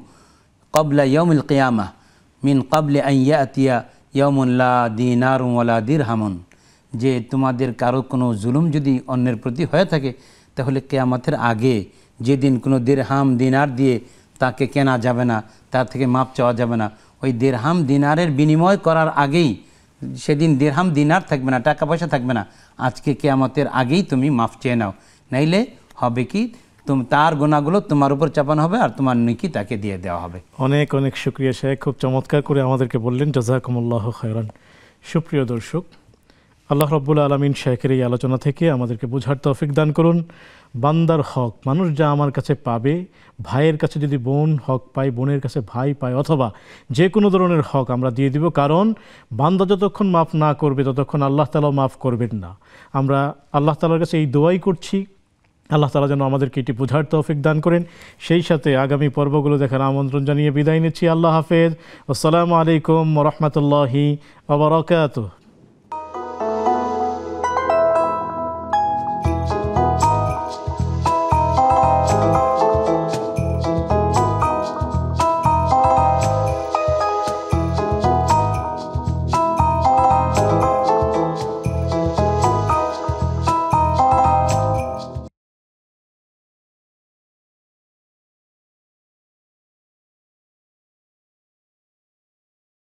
কবলা ইয়মুল কিয়ামা মিন কবলে আইয়া আতিয়া দিনার দিনারুমলা দির হামন যে তোমাদের কারো কোনো জুলুম যদি অন্যের প্রতি হয়ে থাকে তাহলে কেয়ামতের আগে যেদিন কোনো দেড়হাম দিনার দিয়ে তাকে কেনা যাবে না তার থেকে মাপ চাওয়া যাবে না ওই দেড়হাম দিনারের বিনিময় করার আগেই সেদিন দেড়হাম দিনার থাকবে না টাকা পয়সা থাকবে না আজকে কেয়ামতের আগেই তুমি মাফ চেয়ে নাও নাইলে হবে কি তার গোনাগুলো তোমার উপর চাপানো হবে আর তোমার নিকি তাকে দিয়ে দেওয়া হবে অনেক অনেক শুক্রিয়া সাহেব খুব চমৎকার করে আমাদেরকে বললেন জাজাকুমুল্লাহ খায়রান সুপ্রিয় দর্শক আল্লাহ রব্বুল আলমিন শেখের এই আলোচনা থেকে আমাদেরকে বোঝার তৌফিক দান করুন বান্দার হক মানুষ যা আমার কাছে পাবে ভাইয়ের কাছে যদি বোন হক পায় বোনের কাছে ভাই পায় অথবা যে কোনো ধরনের হক আমরা দিয়ে দিব কারণ বান্দা যতক্ষণ মাফ না করবে ততক্ষণ আল্লাহ তালাও মাফ করবেন না আমরা আল্লাহ তালার কাছে এই দোয়াই করছি আল্লাহ তালা যেন আমাদেরকে এটি বোঝার তৌফিক দান করেন সেই সাথে আগামী পর্বগুলো দেখার আমন্ত্রণ জানিয়ে বিদায় নিচ্ছি আল্লাহ হাফেজ আসসালামু আলাইকুম রহমতুল্লাহি আবরকাত